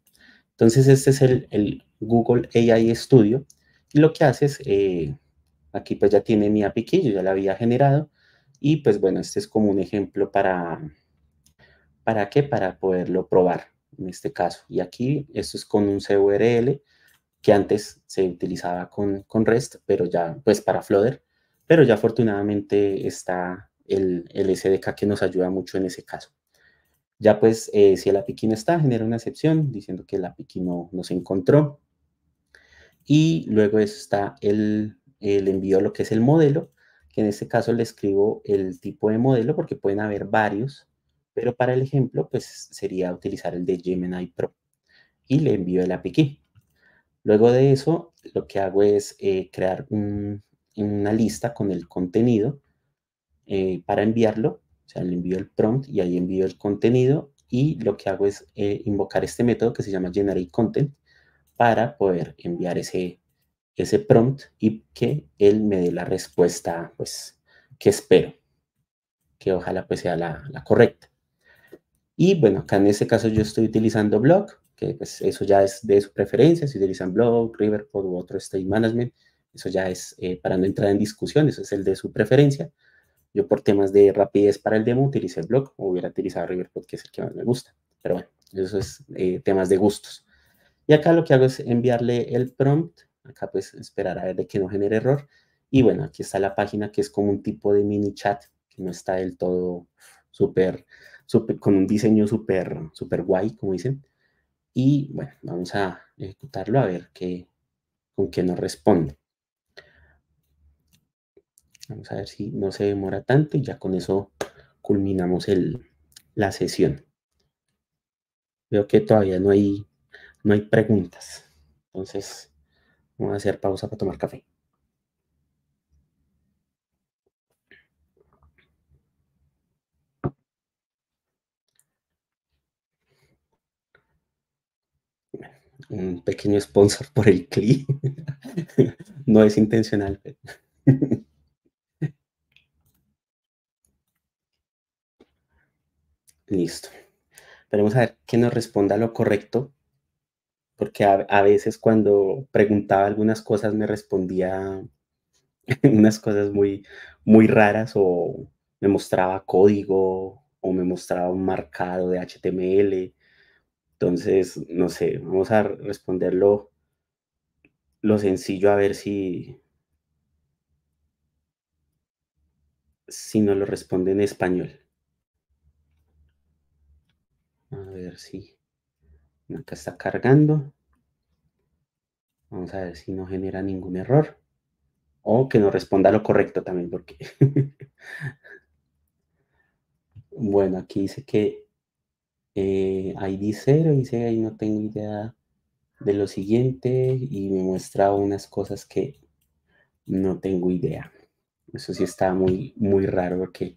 Entonces, este es el, Google AI Studio. Y lo que hace es eh, Aquí pues ya tiene mi API yo ya la había generado. Y pues bueno, este es como un ejemplo para, ¿para qué? Para poderlo probar en este caso. Y aquí esto es con un CURL que antes se utilizaba con, REST, pero ya pues para Flutter. Pero ya afortunadamente está el, SDK que nos ayuda mucho en ese caso. Ya pues, eh, si el API no está, genera una excepción diciendo que el API no, no se encontró. Y luego está el, eh, le envío lo que es el modelo, que en este caso le escribo el tipo de modelo porque pueden haber varios, pero para el ejemplo, pues sería utilizar el de Gemini Pro y le envío el API Luego de eso, lo que hago es eh, crear una lista con el contenido eh, para enviarlo. O sea, le envío el prompt y ahí envío el contenido. Y lo que hago es invocar este método que se llama generate content para poder enviar ese, ese prompt y que él me dé la respuesta pues, que espero, que ojalá pues, sea la, correcta. Y bueno, acá en este caso yo estoy utilizando Blog, que pues, eso ya es de su preferencia, si utilizan Blog, Riverpod u otro State Management, eso ya es eh, para no entrar en discusión, eso es el de su preferencia. Yo por temas de rapidez para el demo utilicé blog o hubiera utilizado Riverpod, que es el que más me gusta. Pero bueno, eso es eh, temas de gustos. Y acá lo que hago es enviarle el prompt Acá pues esperar a ver de que no genere error. Y bueno, aquí está la página que es como un tipo de mini chat que no está del todo súper, super, con un diseño súper, súper guay, como dicen. Y bueno, vamos a ejecutarlo a ver qué, con qué nos responde. Vamos a ver si no se demora tanto y ya con eso culminamos el, la sesión. Veo que todavía no hay, no hay preguntas. Entonces, Vamos a hacer pausa para tomar café. un pequeño sponsor por el CLI. <laughs> no es intencional. <laughs> Listo. Veremos a ver que nos responda lo correcto porque a, veces cuando preguntaba algunas cosas me respondía <laughs> unas cosas muy, muy raras o me mostraba código o me mostraba un marcado de HTML. Entonces, no sé, vamos a responderlo lo sencillo a ver si, si no lo responde en español. A ver si. Acá está cargando. Vamos a ver si no genera ningún error. O que no responda lo correcto también, porque... <laughs> bueno, aquí dice que eh, ID 0, dice ahí no tengo idea de lo siguiente y me muestra unas cosas que no tengo idea. Eso sí está muy, muy raro porque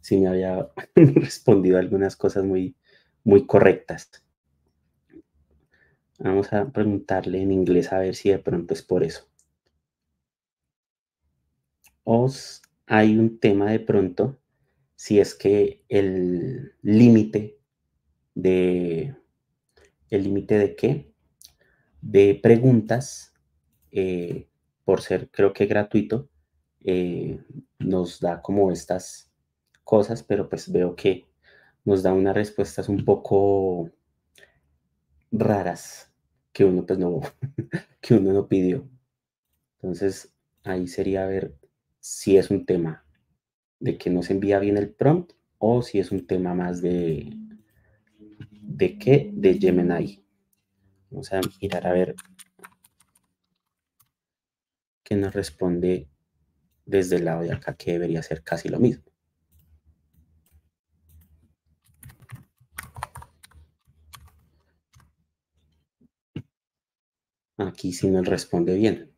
sí me había <laughs> respondido algunas cosas muy, muy correctas. Vamos a preguntarle en inglés a ver si de pronto es por eso. Os hay un tema de pronto si es que el límite de el límite de qué de preguntas eh, por ser creo que gratuito eh, nos da como estas cosas pero pues veo que nos da unas respuestas un poco raras que uno pues no, <laughs> que uno no pidió. Entonces ahí sería ver si es un tema de que no se envía bien el prompt o si es un tema más de de qué de Gemini. Vamos a mirar a ver que nos responde desde el lado de acá que debería ser casi lo mismo. Aquí sí nos responde bien.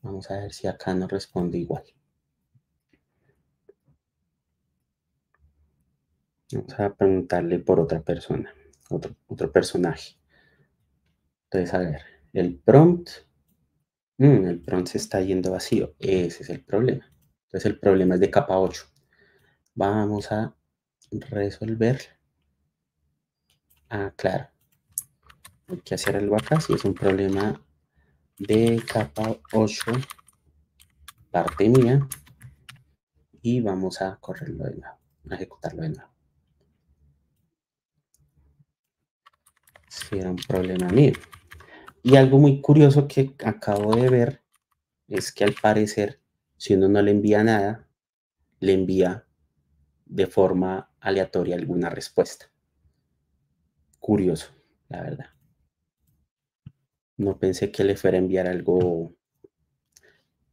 Vamos a ver si acá no responde igual. Vamos a preguntarle por otra persona, otro, personaje. Entonces, a ver, el prompt. Mm, el prompt se está yendo vacío. Ese es el problema. Entonces, el problema es de capa 8. Vamos a resolver. Ah, claro hay que hacer algo acá si es un problema de capa 8 parte mía y vamos a correrlo de nuevo, a ejecutarlo de nuevo. Si era un problema mío. Y algo muy curioso que acabo de ver es que al parecer, si uno no le envía nada, le envía de forma aleatoria alguna respuesta. Curioso, la verdad. No pensé que le fuera a enviar algo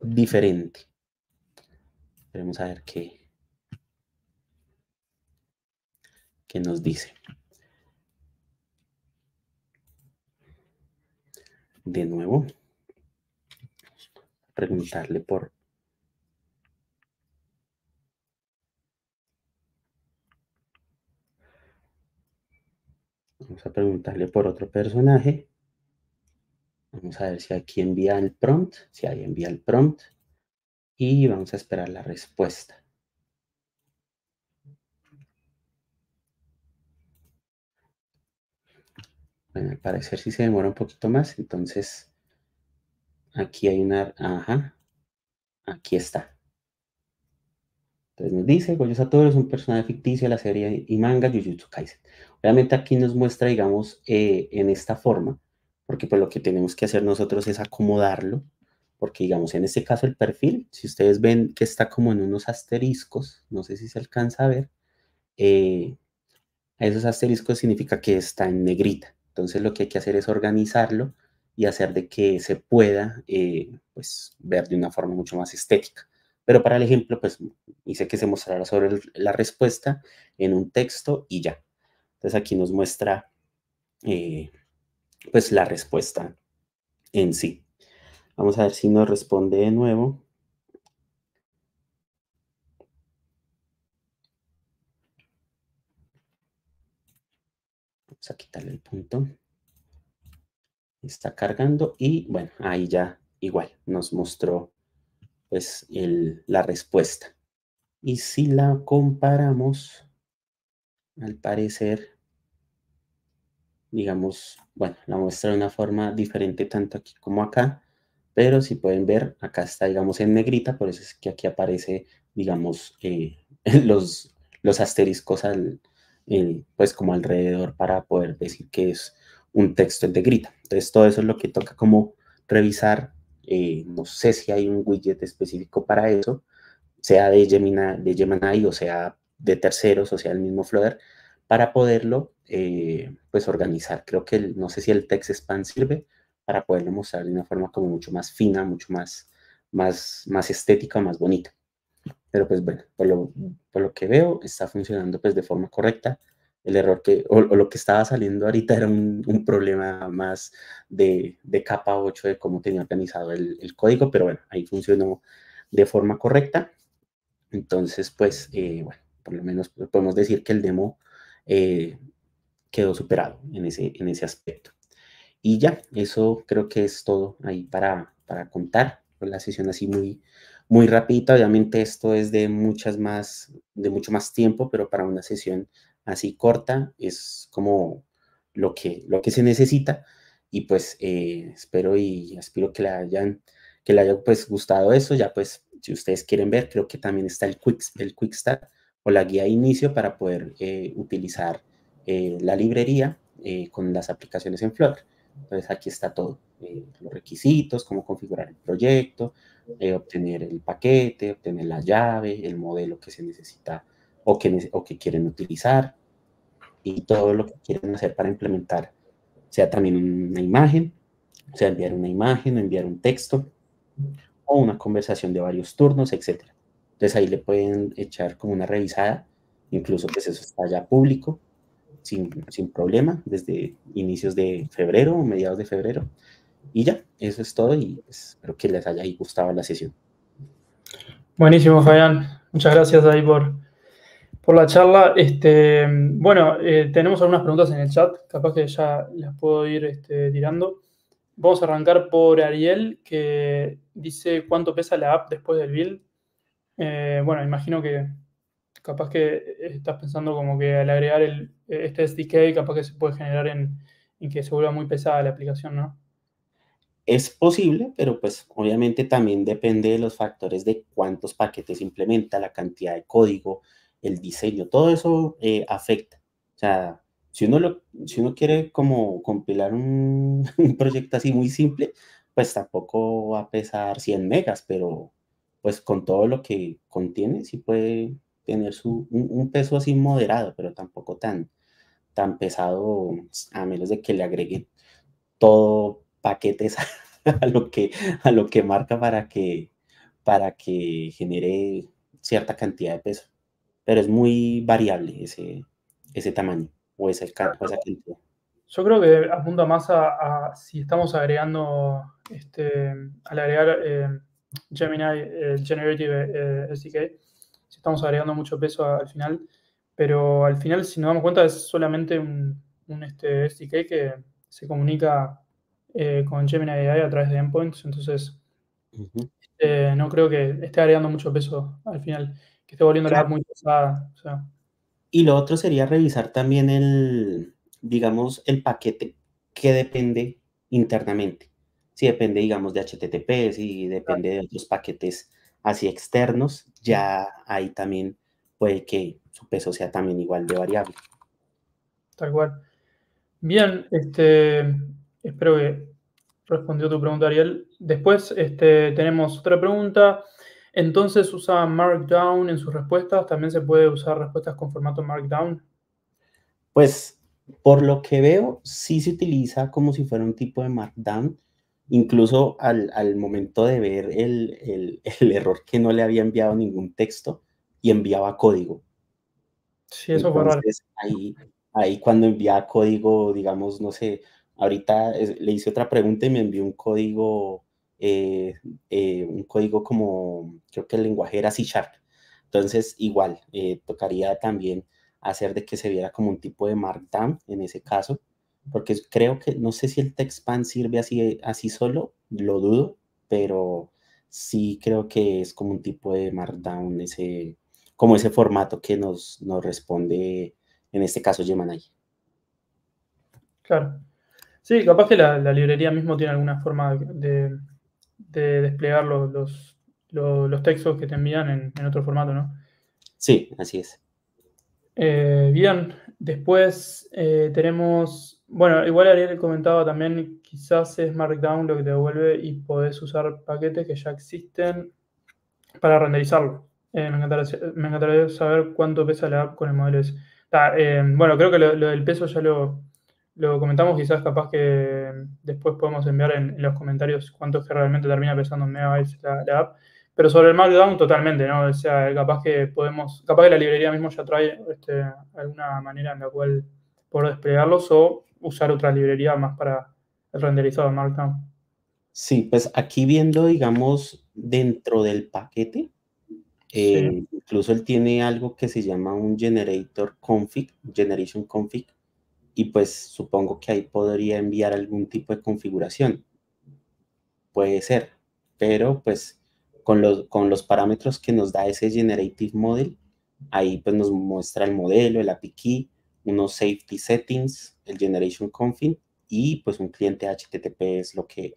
diferente. Vamos a ver qué, qué nos dice. De nuevo, preguntarle por Vamos a preguntarle por otro personaje. Vamos a ver si aquí envía el prompt, si ahí envía el prompt y vamos a esperar la respuesta. Bueno, al parecer sí se demora un poquito más, entonces aquí hay una, ajá, aquí está. Entonces nos dice, Goyo Satoru es un personaje ficticio de la serie y manga Jujutsu Kaisen. Obviamente aquí nos muestra, digamos, eh, en esta forma, porque pues lo que tenemos que hacer nosotros es acomodarlo, porque digamos en este caso el perfil, si ustedes ven que está como en unos asteriscos, no sé si se alcanza a ver, eh, esos asteriscos significa que está en negrita. Entonces lo que hay que hacer es organizarlo y hacer de que se pueda eh, pues, ver de una forma mucho más estética. Pero para el ejemplo, pues hice que se mostrara sobre la respuesta en un texto y ya. Entonces aquí nos muestra eh, pues la respuesta en sí. Vamos a ver si nos responde de nuevo. Vamos a quitarle el punto. Está cargando y bueno, ahí ya igual nos mostró pues la respuesta. Y si la comparamos, al parecer digamos, bueno, la muestra de una forma diferente tanto aquí como acá, pero si pueden ver, acá está, digamos, en negrita, por eso es que aquí aparece, digamos, eh, <laughs> los, los asteriscos al, eh, pues como alrededor para poder decir que es un texto en negrita. Entonces, todo eso es lo que toca como revisar. Eh, no sé si hay un widget específico para eso, sea de Gemini, de Gemini o sea de terceros o sea el mismo Flutter, para poderlo eh, pues organizar. Creo que no sé si el text span sirve para poderlo mostrar de una forma como mucho más fina, mucho más, más, más estética, más bonita. Pero pues bueno, por lo, que veo está funcionando pues de forma correcta. El error que, o, lo que estaba saliendo ahorita era un, problema más de, capa 8 de cómo tenía organizado el, código, pero bueno, ahí funcionó de forma correcta. Entonces, pues, eh, bueno, por lo menos podemos decir que el demo eh, quedó superado en ese, en ese aspecto. Y ya, eso creo que es todo ahí para, para contar la sesión así muy, muy rapidita. Obviamente esto es de muchas más, de mucho más tiempo, pero para una sesión así corta es como lo que, lo que se necesita. Y pues eh, espero y aspiro que le hayan, que le haya pues gustado eso. Ya pues, si ustedes quieren ver, creo que también está el Quick, el quick Start o la guía de inicio para poder eh, utilizar eh, la librería eh, con las aplicaciones en Flutter. Entonces aquí está todo, eh, los requisitos, cómo configurar el proyecto, obtener el paquete, obtener la llave, el modelo que se necesita o que, o que quieren utilizar y todo lo que quieren hacer para implementar, sea también una imagen, sea enviar una imagen o enviar un texto o una conversación de varios turnos, etc. Entonces ahí le pueden echar como una revisada, incluso que pues, eso está ya público, sin, sin problema desde inicios de febrero o mediados de febrero. Y ya, eso es todo y pues, espero que les haya gustado la sesión. Buenísimo, Fabián. Muchas gracias ahí por, por la charla. Este, bueno, eh, tenemos algunas preguntas en el chat, capaz que ya las puedo ir este, tirando. Vamos a arrancar por Ariel, que dice cuánto pesa la app después del build. Eh, bueno, imagino que capaz que eh, estás pensando como que al agregar el, eh, este SDK, capaz que se puede generar en, que se vuelva muy pesada la aplicación, ¿no? Es posible, pero pues obviamente también depende de los factores de cuántos paquetes implementa, la cantidad de código, el diseño, todo eso eh, afecta. O sea, si uno, lo, si uno quiere como compilar un, <laughs> un, proyecto así muy simple, pues tampoco va a pesar 100 megas, pero pues con todo lo que contiene, sí puede tener su, un, peso así moderado, pero tampoco tan, tan pesado, a menos de que le agregue todo paquetes <laughs> a, lo, que, a lo que marca para que, para que genere cierta cantidad de peso. Pero es muy variable ese, ese tamaño o, ese, o esa cantidad. Yo creo que apunta más a, si estamos agregando, este, al agregar eh, Gemini eh, Generative eh, si estamos agregando mucho peso al final. Pero al final, si nos damos cuenta, es solamente un, este SDK que se comunica eh, con Gemini AI a través de endpoints. Entonces, eh, no creo que esté agregando mucho peso al final, que esté volviendo a la muy pesada. Y lo otro sería revisar también el, digamos, el paquete que depende internamente. Si depende, digamos, de HTTP, si depende de otros paquetes así externos, ya ahí también puede que su peso sea también igual de variable. Tal cual. Bien, este, espero que respondió tu pregunta, Ariel. Después este, tenemos otra pregunta. Entonces, ¿usa Markdown en sus respuestas? ¿También se puede usar respuestas con formato Markdown? Pues, por lo que veo, sí se utiliza como si fuera un tipo de Markdown, incluso al, momento de ver <laughs> el, error que no le había enviado ningún texto y enviaba código. Sí, eso fue raro. Ahí, ahí cuando enviaba código, digamos, no sé, ahorita le hice otra pregunta y me envió un código, eh, eh, un código como, creo que el lenguaje era C Sharp. Entonces, igual, eh, tocaría también hacer de que se viera como un tipo de markdown en ese caso porque creo que, no sé si el TextPan sirve así, así solo, lo dudo, pero sí creo que es como un tipo de Markdown, ese, como ese formato que nos, responde, en este caso, Gemanay. Claro. Sí, capaz que la, librería mismo tiene alguna forma de, desplegar los, los, textos que te envían en, otro formato, ¿no? Sí, así es. Eh, bien, después eh, tenemos bueno, igual Ariel comentaba también, quizás es Markdown lo que te devuelve y podés usar paquetes que ya existen para renderizarlo. Eh, me, encantaría, saber cuánto pesa la app con el modelo S. Eh, bueno, creo que lo, del peso ya lo, comentamos, quizás capaz que después podemos enviar en, los comentarios cuánto es que realmente termina pesando en megabytes la, app. Pero sobre el Markdown, totalmente, ¿no? O sea, capaz que podemos, capaz que la librería mismo ya trae este, alguna manera en la cual poder desplegarlos o usar otra librería más para el renderizado Markdown. Sí, pues aquí viendo, digamos, dentro del paquete, eh, incluso él tiene algo que se llama un generator config, generation config, y pues supongo que ahí podría enviar algún tipo de configuración. Puede ser, pero pues con los, con los parámetros que nos da ese generative model, ahí pues nos muestra el modelo, el API unos safety settings, el generation config y pues un cliente HTTP es lo que,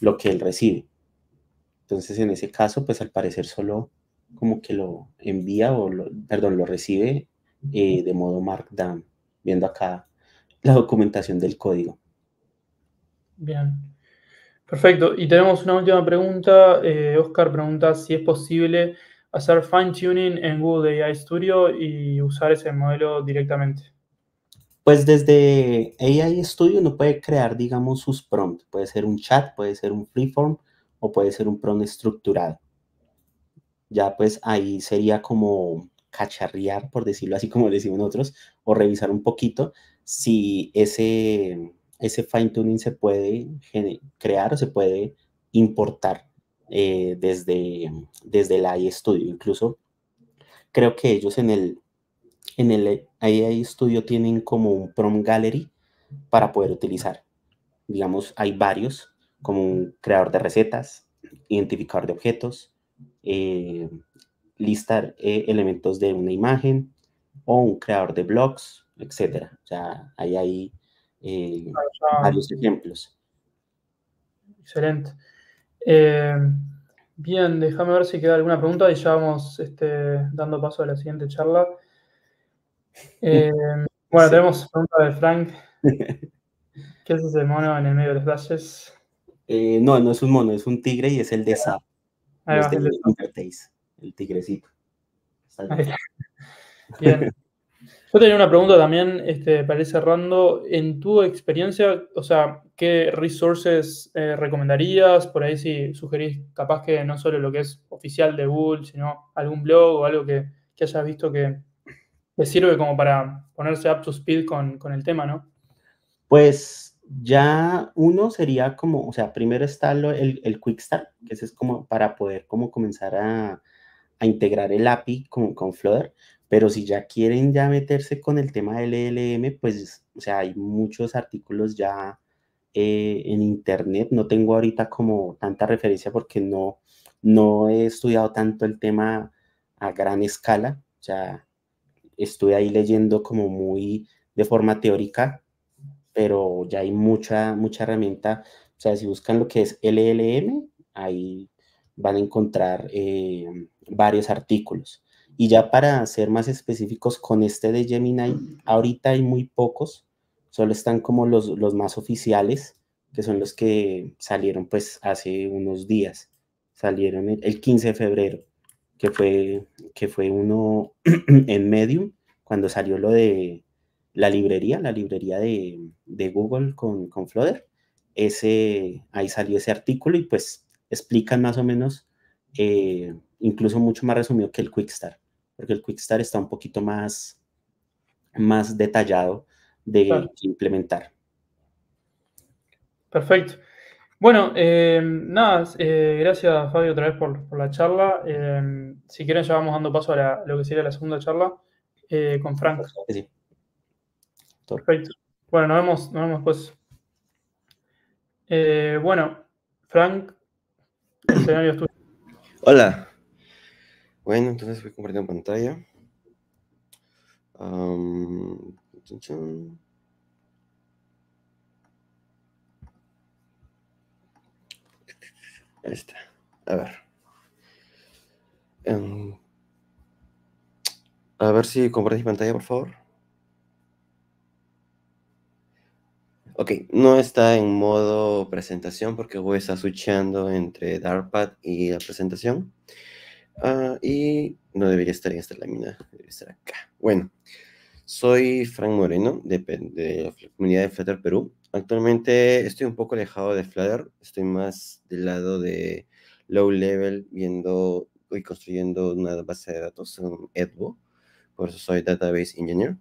lo que él recibe. Entonces, en ese caso, pues al parecer solo como que lo envía o, perdón, lo recibe eh, de modo Markdown, viendo acá la documentación del código. Bien. Perfecto. Y tenemos una última pregunta. Eh, Oscar pregunta si es posible hacer fine tuning en Google AI Studio y usar ese modelo directamente. Pues desde AI Studio uno puede crear, digamos, sus prompts. Puede ser un chat, puede ser un freeform o puede ser un prompt estructurado. Ya pues ahí sería como cacharrear, por decirlo así <laughs> como decimos otros, o revisar un poquito si ese, ese fine tuning se puede crear o se puede importar eh, desde, desde el AI Studio. Incluso creo que ellos en el, en el Ahí, ahí estudio tienen como un Prom gallery para poder utilizar. Digamos, hay varios, como un creador de recetas, identificador de objetos, eh, listar eh, elementos de una imagen o un creador de blogs, etc. O sea, ahí hay eh, ah, varios ejemplos. Excelente. bien, déjame ver si queda alguna pregunta y ya vamos este, dando paso a la siguiente charla. Eh, bueno, tenemos pregunta de Frank. <laughs> ¿Qué es ese mono en el medio de los flashes? Eh, no, no es un mono, es un tigre y es el de Zap. el, el tigrecito. Bien. Yo tenía una pregunta también, este, para cerrando. En tu experiencia, o sea, ¿qué resources eh, recomendarías? Por ahí si sugerís capaz que no solo lo que es oficial de Bull, sino algún blog o algo que, que hayas visto que, pues sirve como para ponerse up to speed con, el tema, ¿no? Pues ya uno sería como, o sea, primero está el, el Quick Start, que ese es como para poder como comenzar a, integrar el API con, con Flutter, pero si ya quieren ya meterse con el tema del LLM, pues, o sea, hay muchos artículos ya eh, en internet, no tengo ahorita como tanta referencia porque no, no he estudiado tanto el tema a gran escala, o sea, estuve ahí leyendo como muy de forma teórica, pero ya hay mucha, mucha herramienta. O sea, si buscan lo que es LLM, ahí van a encontrar eh, varios artículos. Y ya para ser más específicos con este de Gemini, ahorita hay muy pocos, solo están como los, más oficiales, que son los que salieron pues hace unos días, salieron el 15 de febrero que fue, que fue uno <clears throat> en Medium, cuando salió lo de la librería, la librería de, Google con, con Flutter. Ese, ahí salió ese artículo y pues explican más o menos, eh, incluso mucho más resumido que el Quickstart, porque el Quickstart está un poquito más, más detallado de implementar. Perfecto. Bueno, eh, nada, eh, gracias Fabio otra vez por, la charla. Eh, si quieren ya vamos dando paso a, lo que sería la segunda charla con Frank. Sí. Perfecto. Bueno, nos vemos, nos vemos después. bueno, Frank, el escenario es tuyo. Hola. Bueno, entonces voy a compartir en pantalla. Ahí está. A ver. Em, a ver si mi pantalla, por favor. Ok, no está en modo presentación porque voy a estar switchando entre darpad y la presentación. Ah, y no debería estar en esta lámina, debería estar acá. Bueno, soy Frank Moreno de, de la comunidad de Flutter Perú Actualmente estoy un poco alejado de Flutter, estoy más del lado de low level, viendo y construyendo una base de datos en Edbo, por eso soy Database Engineer.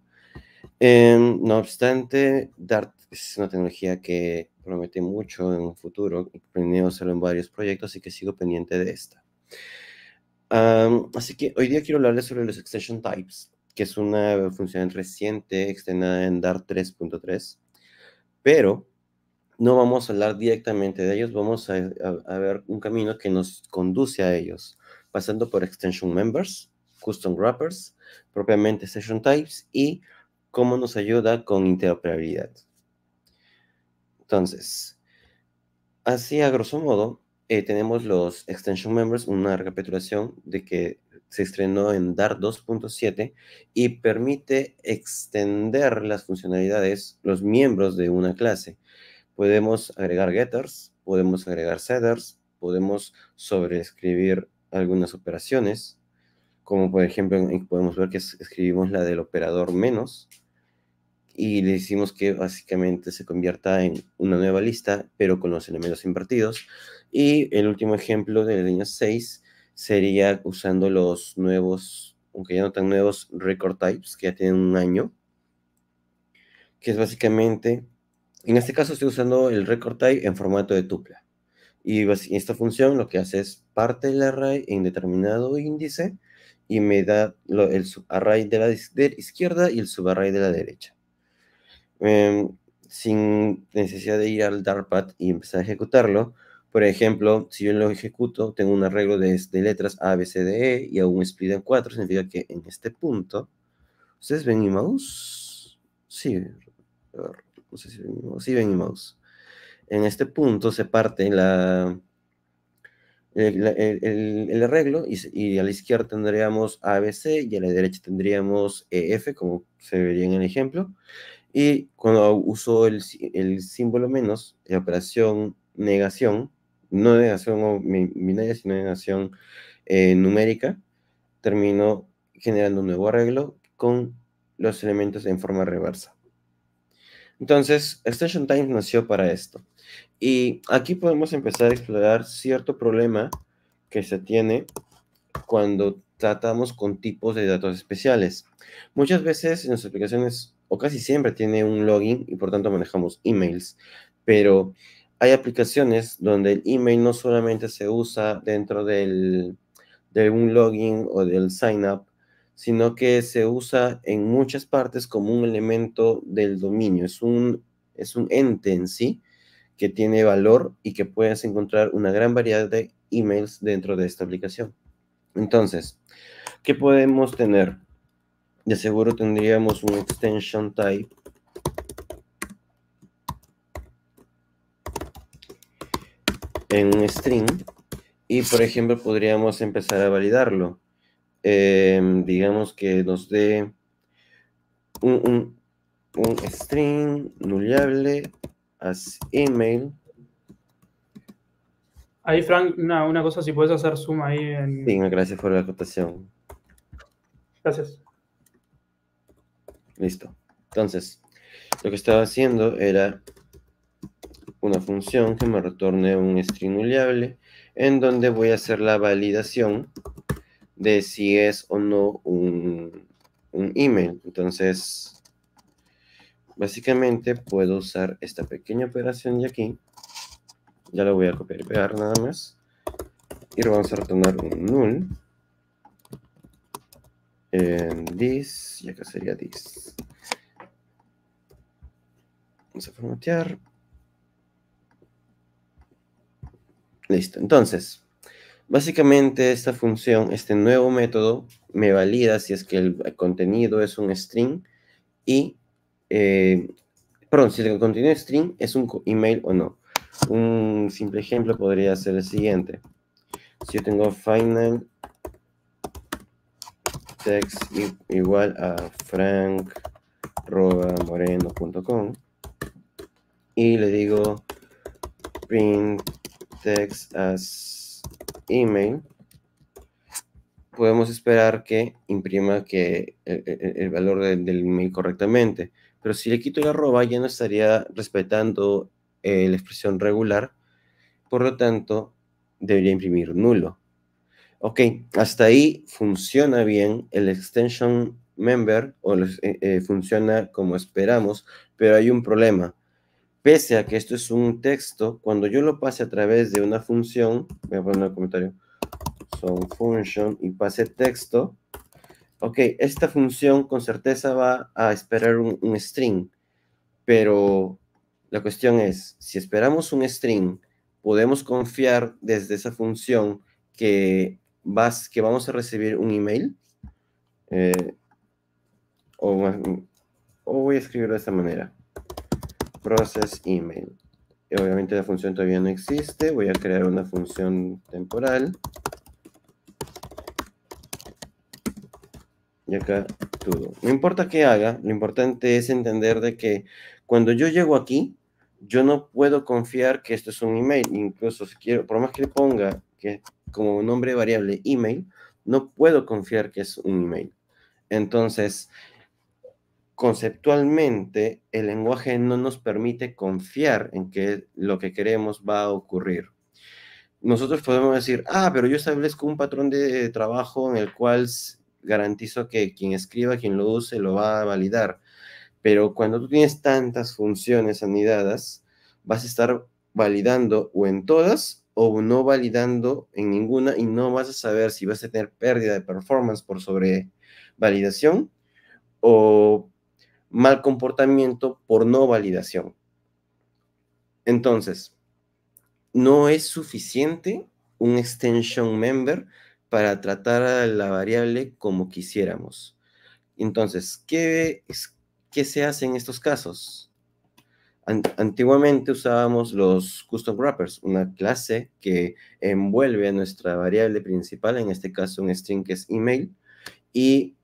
Em, no obstante, Dart es una tecnología que promete mucho en un futuro, a hacerlo en varios proyectos, y que sigo pendiente de esta. así que hoy día quiero hablarles sobre los extension types, que es una función reciente extendida en Dart 3.3 pero no vamos a hablar directamente de ellos, vamos a, ver un camino que nos conduce a ellos, pasando por extension members, custom wrappers, propiamente session types y cómo nos ayuda con interoperabilidad. Entonces, así a grosso modo, eh, tenemos los extension members, una recapitulación de que se estrenó en Dart 2.7 y permite extender las funcionalidades, los miembros de una clase. Podemos agregar getters, podemos agregar setters, podemos sobreescribir algunas operaciones, como por ejemplo podemos ver que escribimos la del operador menos y le decimos que básicamente se convierta en una nueva lista, pero con los elementos invertidos. Y el último ejemplo de la línea 6 sería usando los nuevos, aunque ya no tan nuevos, record types que ya tienen un año, que es básicamente, en este caso estoy usando el record type en formato de tupla. Y esta función lo que hace es parte del array en determinado índice y me da el subarray de la izquierda y el subarray de la derecha. Em, sin necesidad de ir al darpad y empezar a ejecutarlo, por ejemplo, si yo lo ejecuto, tengo un arreglo de, letras A, B, C, D, E y hago un split en 4, significa que en este punto, ¿ustedes ven mi mouse? Sí, si ven mi mouse. En este punto se parte la, el, arreglo y, a la izquierda tendríamos A, B, C, y a la derecha tendríamos e, F, como se vería en el ejemplo. Y cuando uso el, el símbolo menos, la operación negación, no de negación binaria, sino de nación eh, numérica, terminó generando un nuevo arreglo con los elementos en forma reversa. Entonces, Station Time nació para esto. Y aquí podemos empezar a explorar cierto problema que se tiene cuando tratamos con tipos de datos especiales. Muchas veces en las aplicaciones, o casi siempre, tiene un login y por tanto manejamos emails, pero hay aplicaciones donde el email no solamente se usa dentro de un login o del sign up, sino que se usa en muchas partes como un elemento del dominio. Es un, es un ente en sí que tiene valor y que puedes encontrar una gran variedad de emails dentro de esta aplicación. Entonces, ¿qué podemos tener? De seguro tendríamos un extension type en un string y, por ejemplo, podríamos empezar a validarlo. Em, digamos que nos dé un, un, string nullable as email. Ahí, Frank, una, una cosa, si puedes hacer zoom ahí. En... Sí, gracias por la acotación. Gracias. Listo. Entonces, lo que estaba haciendo era una función que me retorne un string nullable en donde voy a hacer la validación de si es o no un, un email. Entonces, básicamente puedo usar esta pequeña operación de aquí. Ya la voy a copiar y pegar nada más. Y vamos a retornar un null. En this, y acá sería this. Vamos a formatear. Listo. Entonces, básicamente esta función, este nuevo método, me valida si es que el contenido es un string y, eh, perdón, si el contenido string es un email o no. Un simple ejemplo podría ser el siguiente. Si yo tengo final text igual a frank.moreno.com y le digo print text as email, podemos esperar que imprima que eh, eh, eh, el, valor del, email correctamente. Pero si le quito el arroba ya no estaría respetando la expresión regular, por lo tanto debería imprimir nulo. Ok, hasta ahí funciona bien el extension member o funciona como esperamos, pero hay un problema pese a que esto es un texto, cuando yo lo pase a través de una función, voy a poner un comentario, son function y pase texto, ok, esta función con certeza va a esperar un, string, pero la cuestión es, si esperamos un string, podemos confiar desde esa función que, vas, que vamos a recibir un email, eh, o, o voy a escribirlo de esta manera process email. Y eh, obviamente la función todavía no existe. Voy a crear una función temporal. Y acá todo. No importa qué haga, lo importante es entender de que cuando yo llego aquí, yo no puedo confiar que esto es un email. Incluso si quiero, por más que le ponga que como nombre variable email, no puedo confiar que es un email. Entonces, conceptualmente el lenguaje no nos permite confiar en que lo que queremos va a ocurrir. Nosotros podemos decir, ah, pero yo establezco un patrón de trabajo en el cual garantizo que quien escriba, quien lo use, lo va a validar. Pero cuando tú tienes tantas funciones anidadas, vas a estar validando o en todas o no validando en ninguna y no vas a saber si vas a tener pérdida de performance por sobrevalidación o mal comportamiento por no validación. Entonces, no es suficiente un extension member para tratar a la variable como quisiéramos. Entonces, ¿qué, qué se hace en estos casos? Antiguamente usábamos los custom wrappers, una clase que envuelve a nuestra variable principal, en este caso un string que es email, y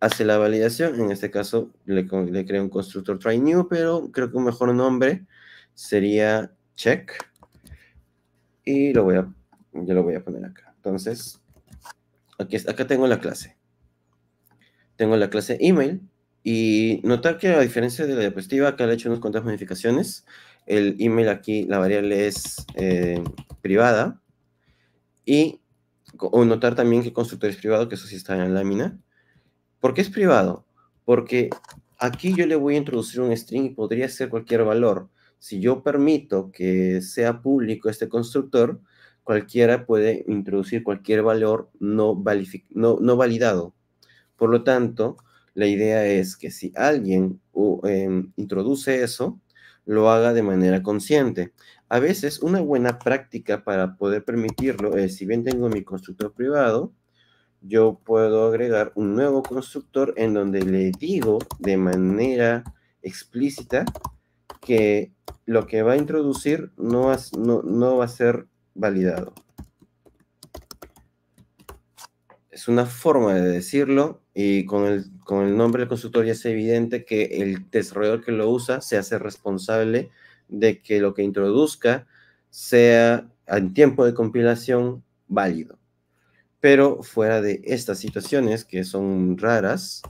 hace la validación, en este caso le, crea un constructor try new, pero creo que un mejor nombre sería check y lo voy a, yo lo voy a poner acá. Entonces, aquí, acá tengo la clase. Tengo la clase email y notar que a diferencia de la diapositiva, acá le he hecho unas cuantas modificaciones. El email aquí, la variable es eh, privada y notar también que el constructor es privado, que eso sí está en la lámina. ¿Por qué es privado? Porque aquí yo le voy a introducir un string y podría ser cualquier valor. Si yo permito que sea público este constructor, cualquiera puede introducir cualquier valor no, validado. Por lo tanto, la idea es que si alguien em, introduce eso, lo haga de manera consciente. A veces una buena práctica para poder permitirlo es, si bien tengo mi constructor privado, yo puedo agregar un nuevo constructor en donde le digo de manera explícita que lo que va a introducir no, va a ser validado. Es una forma de decirlo y con el, con el nombre del constructor ya es evidente que el desarrollador que lo usa se hace responsable de que lo que introduzca sea en tiempo de compilación válido. Pero fuera de estas situaciones que son raras,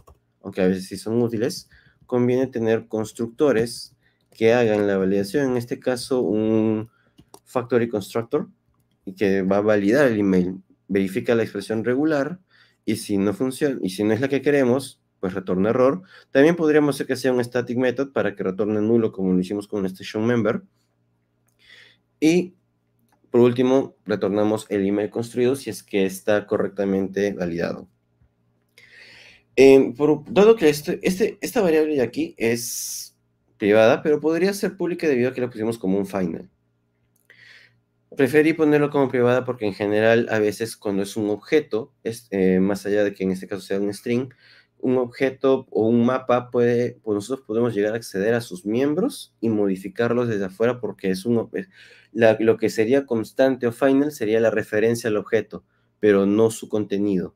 aunque a veces sí son útiles, conviene tener constructores que hagan la validación, en este caso un factory constructor, y que va a validar el email, verifica la expresión regular, y si no funciona, y si no es la que queremos, pues retorna error. También podríamos hacer que sea un static method para que retorne nulo, como lo hicimos con el este station member. Y por último, retornamos el email construido si es que está correctamente validado. Em, dado que este, este, esta variable de aquí es privada, pero podría ser pública debido a que la pusimos como un final. Preferí ponerlo como privada porque en general a veces cuando es un objeto, eh, más allá de que en este caso sea un string, un objeto o un mapa puede, pues nosotros podemos llegar a acceder a sus miembros y modificarlos desde afuera porque es un, eh, lo que sería constante o final sería la referencia al objeto, pero no su contenido.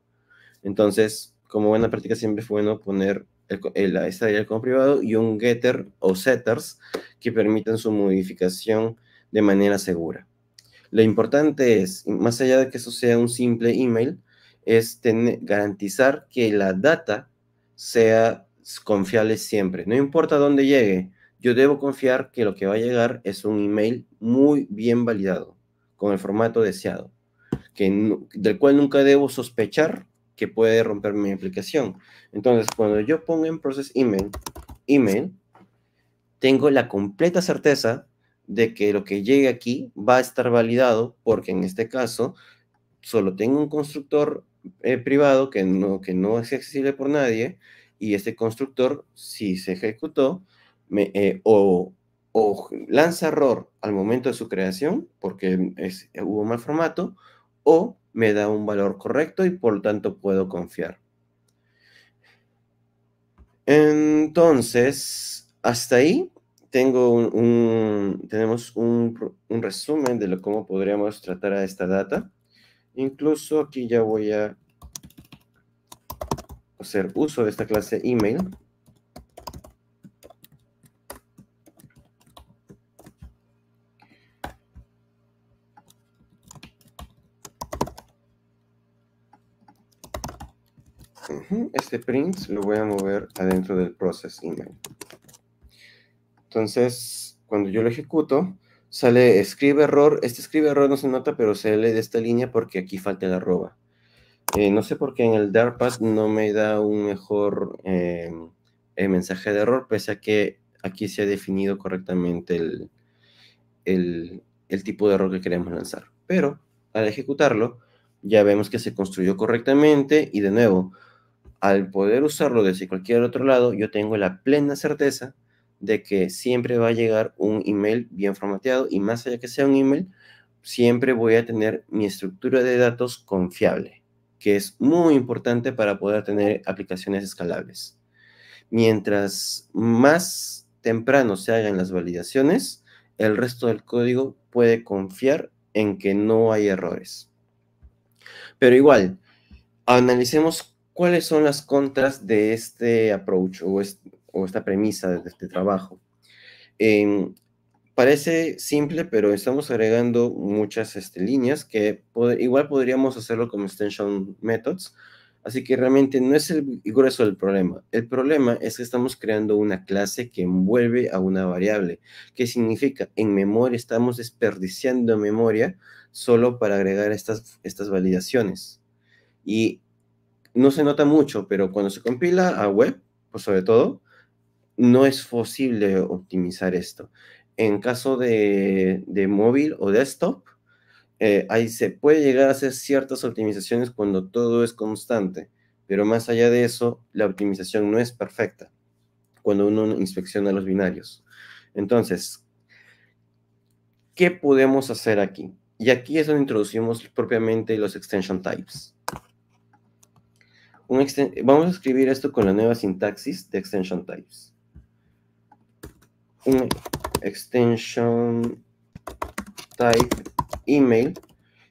Entonces, como buena práctica siempre fue bueno poner el, la esta el como privado y un getter o setters que permitan su modificación de manera segura. Lo importante es, más allá de que eso sea un simple email, es garantizar que la data sea confiable siempre. No importa dónde llegue, yo debo confiar que lo que va a llegar es un email muy bien validado, con el formato deseado, que, del cual nunca debo sospechar que puede romper mi aplicación. Entonces, cuando yo pongo en Process Email, email, tengo la completa certeza de que lo que llegue aquí va a estar validado, porque en este caso solo tengo un constructor eh, privado que no, que no es accesible por nadie y este constructor, si se ejecutó me, eh, o, lanza error al momento de su creación porque es, hubo mal formato o me da un valor correcto y por lo tanto puedo confiar. Entonces, hasta ahí tengo tenemos un, resumen de lo, cómo podríamos tratar a esta data. Incluso aquí ya voy a hacer uso de esta clase email. Este print lo voy a mover adentro del process email. Entonces, cuando yo lo ejecuto, sale escribe error, este escribe error no se nota, pero sale de esta línea porque aquí falta el arroba. Eh, no sé por qué en el pass no me da un mejor em, eh, mensaje de error, pese a que aquí se ha definido correctamente el, el tipo de error que queremos lanzar. Pero al ejecutarlo, ya vemos que se construyó correctamente y de nuevo, al poder usarlo desde cualquier otro lado, yo tengo la plena certeza de que siempre va a llegar un email bien formateado y más allá que sea un email, siempre voy a tener mi estructura de datos confiable, que es muy importante para poder tener aplicaciones escalables. Mientras más temprano se hagan las validaciones, el resto del código puede confiar en que no hay errores. Pero igual, analicemos cuáles son las contras de este approach o, este, o esta premisa de, este trabajo. Em, parece simple, pero estamos agregando muchas este, líneas que igual podríamos hacerlo como extension methods. Así que realmente no es el grueso del problema. El problema es que estamos creando una clase que envuelve a una variable. ¿Qué significa? En memoria estamos desperdiciando memoria solo para agregar estas, estas validaciones. Y no se nota mucho, pero cuando se compila a web, pues sobre todo, no es posible optimizar esto. En caso de, móvil o desktop, eh, ahí se puede llegar a hacer ciertas optimizaciones cuando todo es constante, pero más allá de eso, la optimización no es perfecta cuando uno inspecciona los binarios. Entonces, ¿qué podemos hacer aquí? Y aquí es donde introducimos propiamente los extension types. Vamos a escribir esto con la nueva sintaxis de extension types extension type email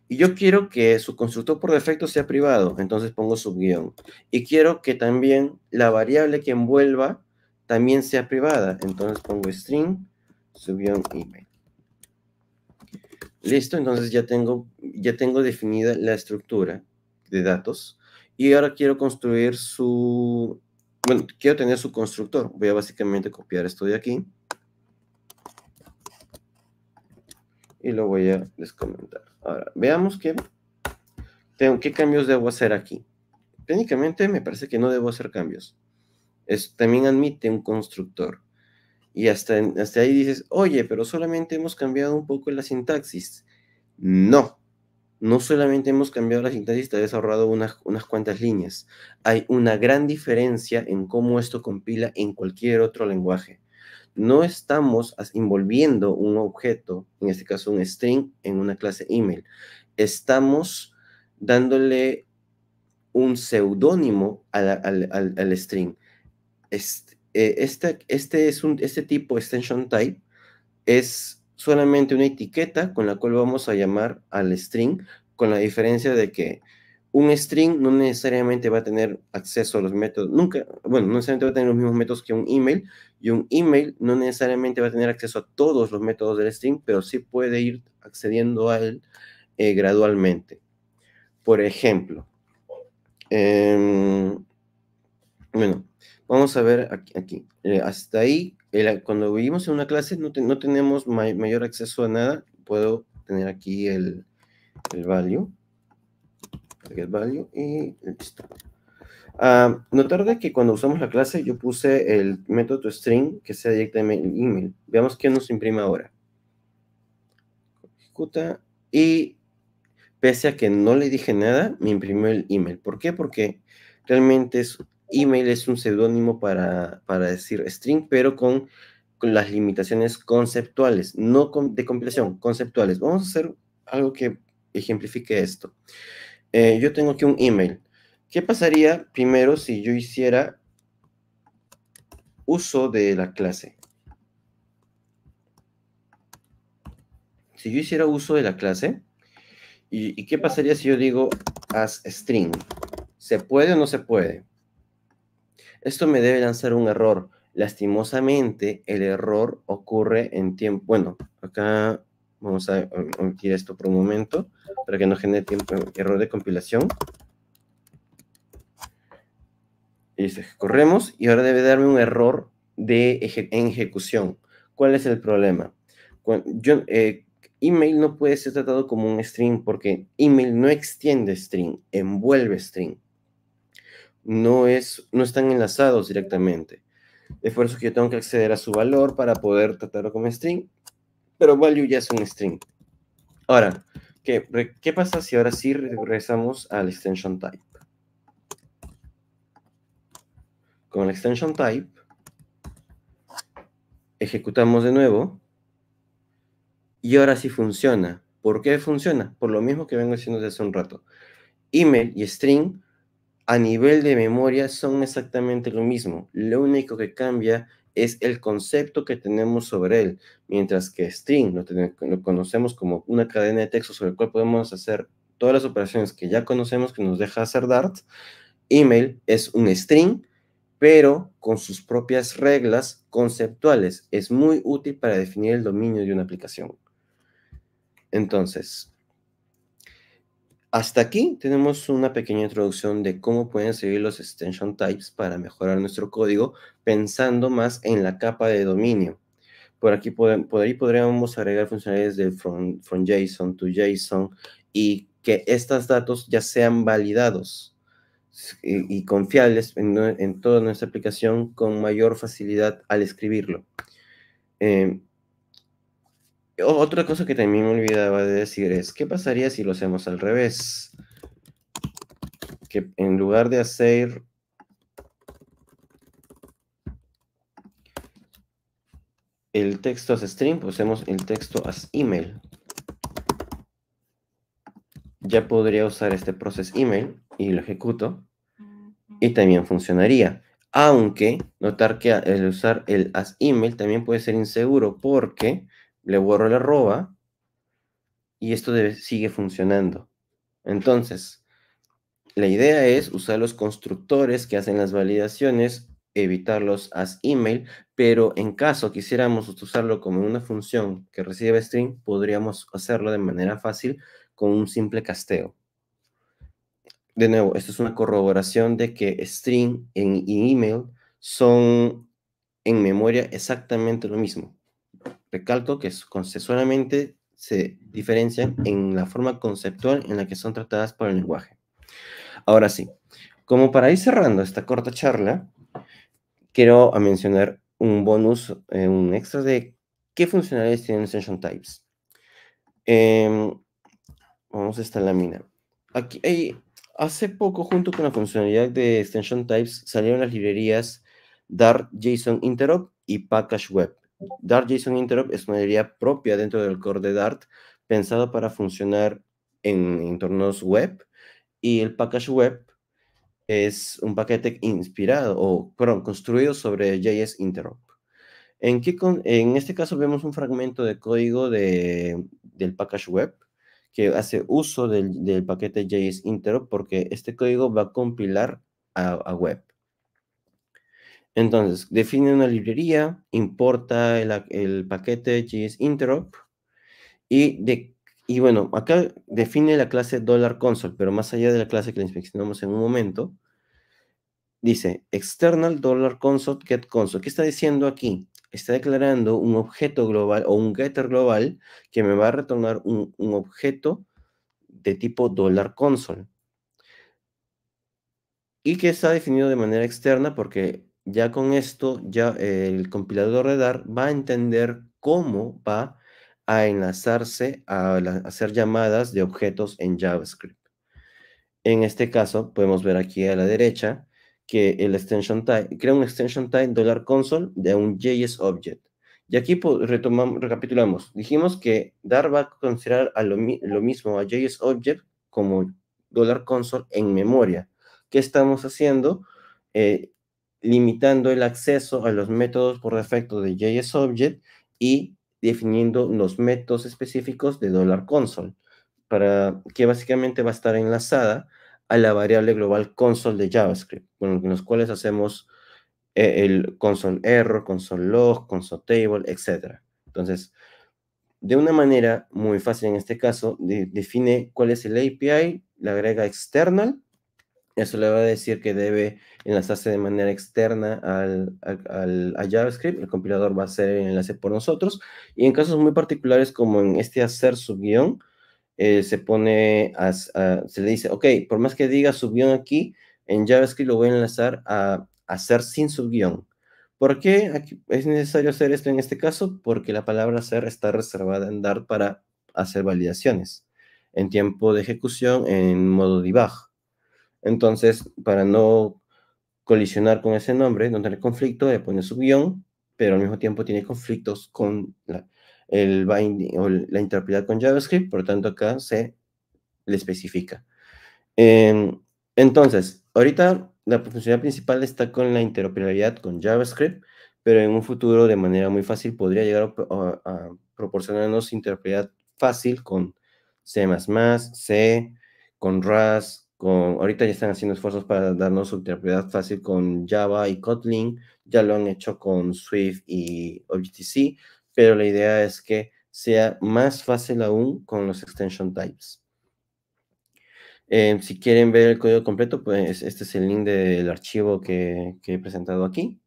y yo quiero que su constructor por defecto sea privado, entonces pongo subguión. Y quiero que también la variable que envuelva también sea privada, entonces pongo string subguión email. Listo, entonces ya tengo, ya tengo definida la estructura de datos y ahora quiero construir su, bueno, quiero tener su constructor. Voy a básicamente copiar esto de aquí y lo voy a descomentar. Ahora, veamos qué, tengo, qué cambios debo hacer aquí. Técnicamente me parece que no debo hacer cambios. también admite un constructor. Y hasta, hasta ahí dices, oye, pero solamente hemos cambiado un poco la sintaxis. No, no solamente hemos cambiado la sintaxis, te habías ahorrado unas cuantas líneas. Hay una gran diferencia en cómo esto compila en cualquier otro lenguaje no estamos envolviendo un objeto, en este caso un string, en una clase email. Estamos dándole un seudónimo al, string. Eh, este, este, es un, este tipo, extension type, es solamente una etiqueta con la cual vamos a llamar al string, con la diferencia de que un string no necesariamente va a tener acceso a los métodos, nunca, bueno, no necesariamente va a tener los mismos métodos que un email, y un email no necesariamente va a tener acceso a todos los métodos del string, pero sí puede ir accediendo a él eh, gradualmente. Por ejemplo, em, bueno, vamos a ver aquí. aquí. Eh, hasta ahí, eh, cuando vivimos en una clase, no, tenemos mayor acceso a nada. Puedo tener aquí el, el value. No value y ah, que cuando usamos la clase yo puse el método string que sea directamente en email. Veamos qué nos imprime ahora. Ejecuta y pese a que no le dije nada, me imprimió el email. ¿Por qué? Porque realmente es, email es un seudónimo para, para decir string, pero con, las limitaciones conceptuales, no de compilación, conceptuales. Vamos a hacer algo que ejemplifique esto. Eh, yo tengo aquí un email. ¿Qué pasaría primero si yo hiciera uso de la clase? Si yo hiciera uso de la clase, ¿y, y qué pasaría si yo digo as string? ¿Se puede o no se puede? Esto me debe lanzar un error. Lastimosamente, el error ocurre en tiempo. Bueno, acá Vamos a omitir esto por un momento para que no genere tiempo, error de compilación. Y corremos y ahora debe darme un error de en ejecución. ¿Cuál es el problema? Eh, email no puede ser tratado como un string porque email no extiende string, envuelve string. No, es, no están enlazados directamente. Es por eso que yo tengo que acceder a su valor para poder tratarlo como string pero value ya es un string. Ahora, ¿qué, pasa si ahora sí regresamos al extension type? Con el extension type, ejecutamos de nuevo y ahora sí funciona. ¿Por qué funciona? Por lo mismo que vengo diciendo desde hace un rato. Email y string a nivel de memoria son exactamente lo mismo. Lo único que cambia es el concepto que tenemos sobre él, mientras que string lo, conocemos como una cadena de texto sobre el cual podemos hacer todas las operaciones que ya conocemos que nos deja hacer Dart. Email es un string, pero con sus propias reglas conceptuales. Es muy útil para definir el dominio de una aplicación. Entonces, hasta aquí tenemos una pequeña introducción de cómo pueden seguir los extension types para mejorar nuestro código pensando más en la capa de dominio. Por aquí, podríamos agregar funcionalidades de from, from, JSON to JSON y que estos datos ya sean validados y, confiables en, toda nuestra aplicación con mayor facilidad al escribirlo. Eh, otra cosa que también me olvidaba de decir es, ¿qué pasaría si lo hacemos al revés? Que en lugar de hacer... El texto as string, usemos el texto as email. Ya podría usar este process email y lo ejecuto. Y también funcionaría. Aunque, notar que el usar el as email también puede ser inseguro porque le borro el arroba y esto sigue funcionando. Entonces, la idea es usar los constructores que hacen las validaciones, evitarlos as email, pero en caso quisiéramos usarlo como una función que recibe string, podríamos hacerlo de manera fácil con un simple casteo. De nuevo, esto es una corroboración de que string y email son en memoria exactamente lo mismo. Recalco que concesualmente se diferencian en la forma conceptual en la que son tratadas por el lenguaje. Ahora sí, como para ir cerrando esta corta charla, quiero mencionar un bonus, eh, un extra de qué funcionalidades tienen Extension Types. Em, vamos a esta lámina. Aquí, hace poco, junto con la funcionalidad de Extension Types, salieron las librerías Dart, JSON Interop y Package Web. Dart JSON Interrupt es una librería propia dentro del core de Dart, pensado para funcionar en entornos web, y el package web es un paquete inspirado, o construido sobre JS Interrupt. En, este caso vemos un fragmento de código del package web que hace uso del, paquete JS Interrupt porque este código va a compilar a web. Entonces, define una librería, importa el, paquete JSInterop y, y bueno, acá define la clase $console, pero más allá de la clase que le inspeccionamos en un momento, dice external $console getConsole. ¿Qué está diciendo aquí? Está declarando un objeto global o un getter global que me va a retornar un, objeto de tipo $console y que está definido de manera externa porque ya con esto, ya eh, el compilador de Dart va a entender cómo va a enlazarse a, hacer llamadas de objetos en JavaScript. En este caso, podemos ver aquí a la derecha que el extension type, crea un extension type $console de un JS object. Y aquí retomamos, recapitulamos. Dijimos que dar va a considerar a lo, mismo a JS object como $console en memoria. ¿Qué estamos haciendo? Eh, limitando el acceso a los métodos por defecto de JSObject y definiendo los métodos específicos de $console, para, que básicamente va a estar enlazada a la variable global console de JavaScript, con los cuales hacemos eh, el console error, console log, console table, etc. Entonces, de una manera muy fácil en este caso, define cuál es el API, la agrega external eso le va a decir que debe enlazarse de manera externa al, a JavaScript. El compilador va a hacer el enlace por nosotros. Y en casos muy particulares, como en este hacer subguión, eh, se pone, se le dice, ok, por más que diga subguión aquí, en JavaScript lo voy a enlazar a, hacer sin subguión. ¿Por qué aquí es necesario hacer esto en este caso? Porque la palabra hacer está reservada en Dart para hacer validaciones en tiempo de ejecución en modo debug. Entonces, para no colisionar con ese nombre, no tener conflicto, le pone su guión, pero al mismo tiempo tiene conflictos con la, el binding o la interoperabilidad con JavaScript, por lo tanto acá se le especifica. Em, entonces, ahorita la funcionalidad principal está con la interoperabilidad con JavaScript, pero en un futuro de manera muy fácil podría llegar a, a proporcionarnos interoperabilidad fácil con C++, C, con RAS, ahorita ya están haciendo esfuerzos para darnos terapia fácil con Java y Kotlin, ya lo han hecho con Swift y Objective-C, pero la idea es que sea más fácil aún con los extension types. Eh, si quieren ver el código completo, pues este es el link del archivo que, he presentado aquí.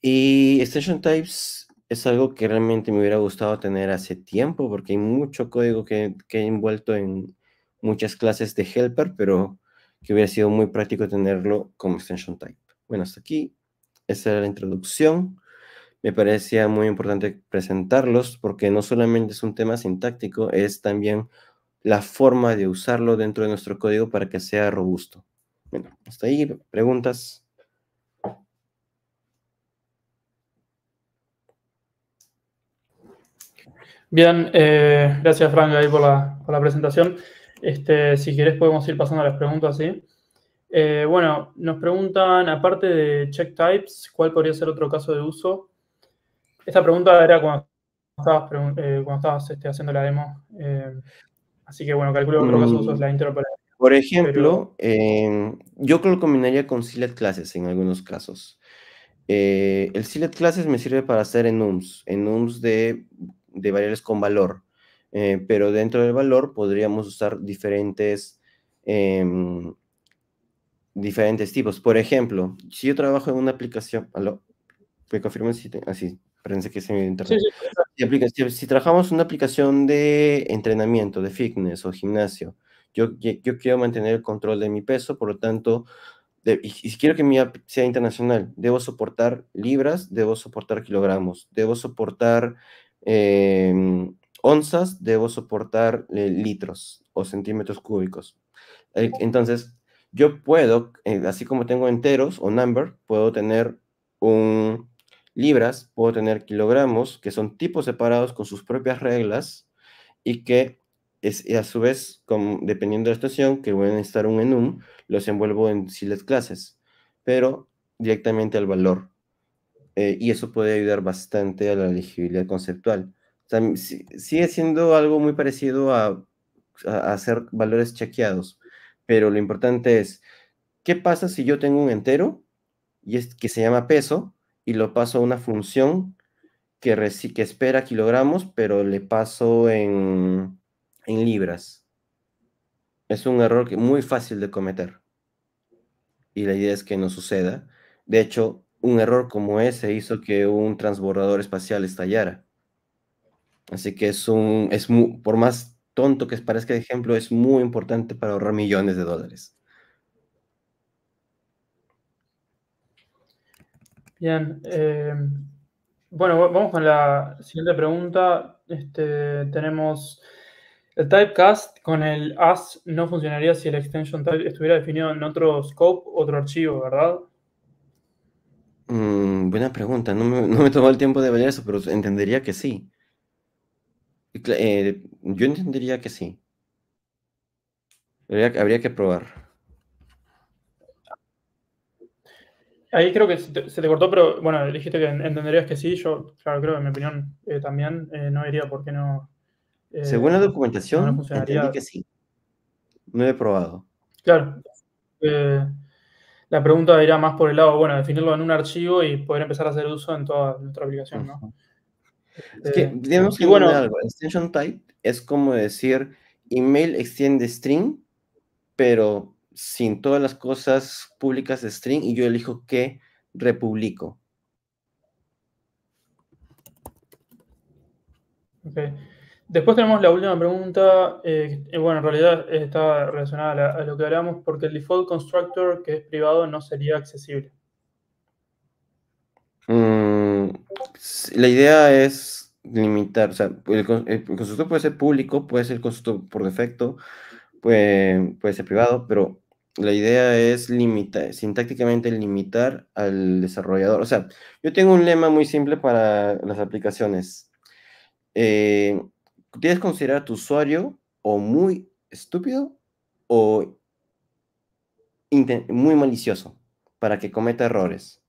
Y extension types es algo que realmente me hubiera gustado tener hace tiempo, porque hay mucho código que, que he envuelto en, muchas clases de helper, pero que hubiera sido muy práctico tenerlo como extension type. Bueno, hasta aquí. Esa era la introducción. Me parecía muy importante presentarlos porque no solamente es un tema sintáctico, es también la forma de usarlo dentro de nuestro código para que sea robusto. Bueno, hasta ahí. ¿Preguntas? Bien, eh, gracias Frank por la, por la presentación. Este, si quieres podemos ir pasando a las preguntas, eh, bueno, nos preguntan, aparte de check types, ¿cuál podría ser otro caso de uso? Esta pregunta era cuando estabas, eh, este, haciendo la demo. Eh, así que bueno, calculo otro caso de uso la mm, interoperabilidad. Por ejemplo, em, yo lo combinaría con Silet Classes en algunos casos. el Silet Classes me sirve para hacer enums, enums de, de variables con valor. Eh, pero dentro del valor podríamos usar diferentes, em, diferentes tipos. Por ejemplo, si yo trabajo en una aplicación, ¿aló? ¿me confirman si así? Ah, que es mi internet. Sí, Si, trabajamos trabajamos una aplicación de entrenamiento, de fitness o gimnasio, yo, yo quiero mantener el control de mi peso, por lo tanto, de, y, si quiero que mi app sea internacional, debo soportar libras, debo soportar kilogramos, debo soportar em, onzas, debo soportar eh, litros o centímetros cúbicos. E, entonces, yo puedo, eh, así como tengo enteros o number, puedo tener un libras, puedo tener kilogramos, que son tipos separados con sus propias reglas y que a su vez, dependiendo de la situación, que estar un en un los envuelvo en las clases, pero directamente al valor. Eh, y eso puede ayudar bastante a la legibilidad conceptual sigue siendo algo muy parecido a, hacer valores chequeados, pero lo importante es, ¿qué pasa si yo tengo un entero y es, que se llama peso y lo paso a una función que, que espera kilogramos, pero le paso en, en libras? Es un error muy fácil de cometer y la idea es que no suceda. De hecho, un error como ese hizo que un transbordador espacial estallara Así que es un, es por más tonto que parezca el ejemplo, es muy importante para ahorrar millones de dólares. Bien. Em, bueno, vamos con la siguiente pregunta. Este, tenemos el typecast con el as no funcionaría si el extension type estuviera definido en otro scope, otro archivo, ¿verdad? Mm, buena pregunta. No me, no me tomó el tiempo de ver eso, pero entendería que sí. Eh, yo entendería que sí. Habría, que probar. Ahí creo que se te, cortó, pero bueno, dijiste que entenderías que sí. Yo, claro, creo que en mi opinión eh, también eh, no diría por qué no. Según la documentación, no que sí. No he probado. Claro. la pregunta irá más por el lado, bueno, definirlo en un archivo y poder empezar a hacer uso en toda nuestra aplicación, ¿no? Es que eh, bueno, Extension type es como decir email extiende string, pero sin todas las cosas públicas de string y yo elijo que republico. Después tenemos la última pregunta, eh, bueno, en realidad está relacionada a, lo que hablamos, porque el default constructor que es privado no sería accesible. Mm, la idea es limitar, o sea, el, el, puede ser público, puede ser consultor por defecto, puede, puede ser privado, pero la idea es limitar, sintácticamente limitar al desarrollador. O sea, yo tengo un lema muy simple para las aplicaciones. Eh, tienes que considerar a tu usuario o muy estúpido o muy malicioso para que cometa errores.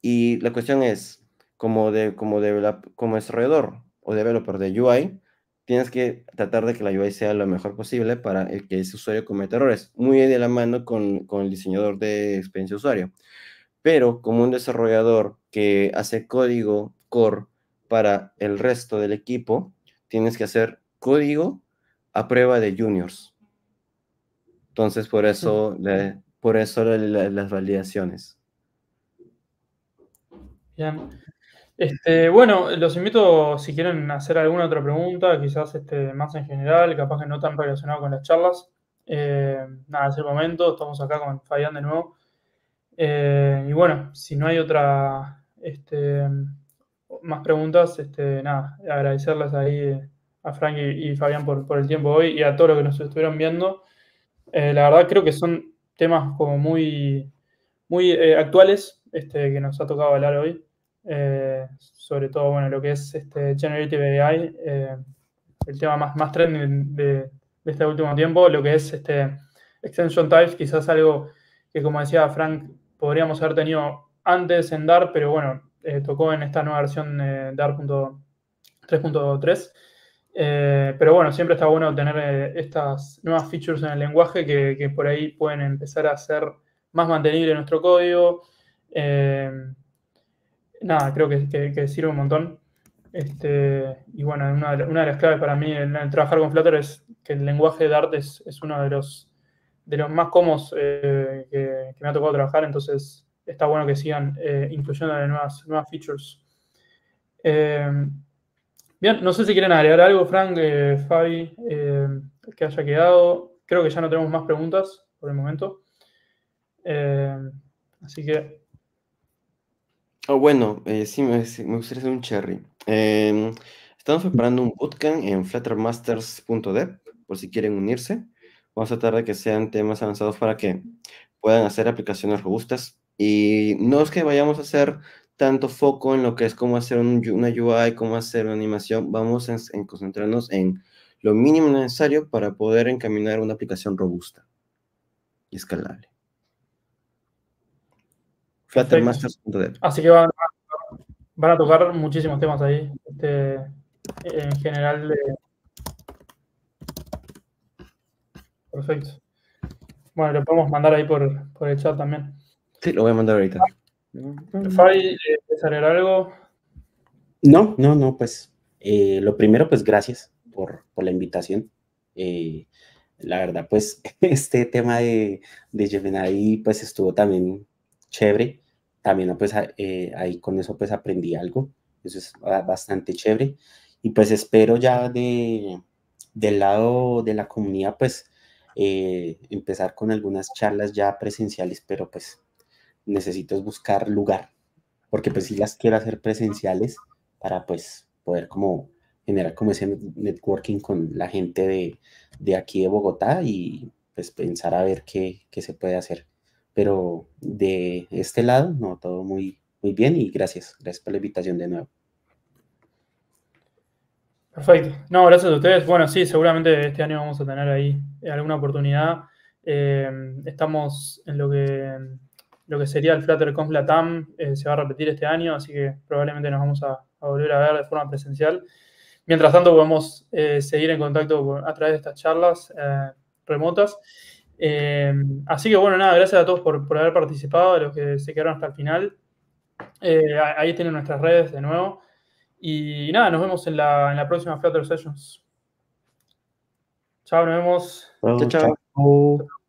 Y la cuestión es, como, de, como, de, como desarrollador o developer de UI, tienes que tratar de que la UI sea lo mejor posible para el que ese usuario cometa errores, muy de la mano con, el diseñador de experiencia de usuario. Pero como un desarrollador que hace código core para el resto del equipo, tienes que hacer código a prueba de juniors. Entonces, por eso, por eso las validaciones. Ya. Este, bueno, los invito si quieren hacer alguna otra pregunta, quizás este, más en general, capaz que no tan relacionado con las charlas. Eh, nada, es el momento, estamos acá con Fabián de nuevo. Eh, y bueno, si no hay otra este, más preguntas, nada, agradecerles ahí eh, a Frank y, Fabián por, el tiempo hoy y a todos los que nos estuvieron viendo. la verdad creo que son temas como muy, muy actuales que nos ha tocado hablar hoy. Eh, sobre todo bueno, lo que es este Generative AI, eh, el tema más, más trending de, este último tiempo, lo que es este Extension Types, quizás algo que como decía Frank, podríamos haber tenido antes en Dart, pero bueno, eh, tocó en esta nueva versión de Dart 3.3. pero bueno, siempre está bueno tener estas nuevas features en el lenguaje que, por ahí pueden empezar a ser más mantenible nuestro código. Eh, nada, creo que, sirve un montón. Este, y bueno, una de, las claves para mí en, trabajar con Flutter es que el lenguaje de Dart es, uno de los, de los más cómodos eh, que, me ha tocado trabajar, entonces está bueno que sigan eh, incluyendo nuevas, nuevas features. Em, bien, no sé si quieren agregar algo, Frank, eh, Fabi, que haya quedado. Creo que ya no tenemos más preguntas por el momento. Em, así que Oh, bueno, eh, sí, me, gustaría hacer un cherry. Em, estamos mm. preparando un bootcamp en fluttermasters.dev, por si quieren unirse. Vamos a tratar de que sean temas avanzados para que puedan hacer aplicaciones robustas. Y no es que vayamos a hacer tanto foco en lo que es cómo hacer una UI, cómo hacer una animación. Vamos a concentrarnos en lo mínimo necesario para poder encaminar una aplicación robusta y escalable. Así que van, a tocar muchísimos temas ahí, este, en general. Eh. Perfecto. Bueno, lo podemos mandar ahí por, por el chat también. Sí, lo voy a mandar ahorita. Fai, ¿te eh, algo? No, no, no, pues eh, lo primero, pues gracias por, la invitación. la verdad, pues <laughs> este tema de, de Gemini, pues estuvo también chévere también pues eh, ahí con eso pues aprendí algo, eso es ah, bastante chévere y pues espero ya de, del lado de la comunidad pues eh, empezar con algunas charlas ya presenciales, pero pues necesito buscar lugar, porque pues si las quiero hacer presenciales para pues poder como generar como ese networking con la gente de, de aquí de Bogotá y pues pensar a ver qué, qué se puede hacer. Pero de este lado, no, todo muy, muy bien y gracias. Gracias por la invitación de nuevo. Perfecto. No, gracias a ustedes. Bueno, sí, seguramente este año vamos a tener ahí eh, alguna oportunidad. Em, estamos en lo que, lo que sería el FlutterConf Latam, eh, se va a repetir este año, así que probablemente nos vamos a, volver a ver de forma presencial. Mientras tanto, podemos eh, seguir en contacto a través de estas charlas remotas. Em, así que bueno, nada, gracias a todos por, haber participado, a los que se quedaron hasta el final. Eh, ahí tienen nuestras redes de nuevo. Y nada, nos vemos en la, en la próxima Flutter Sessions. Chao, nos vemos. Chao, chao.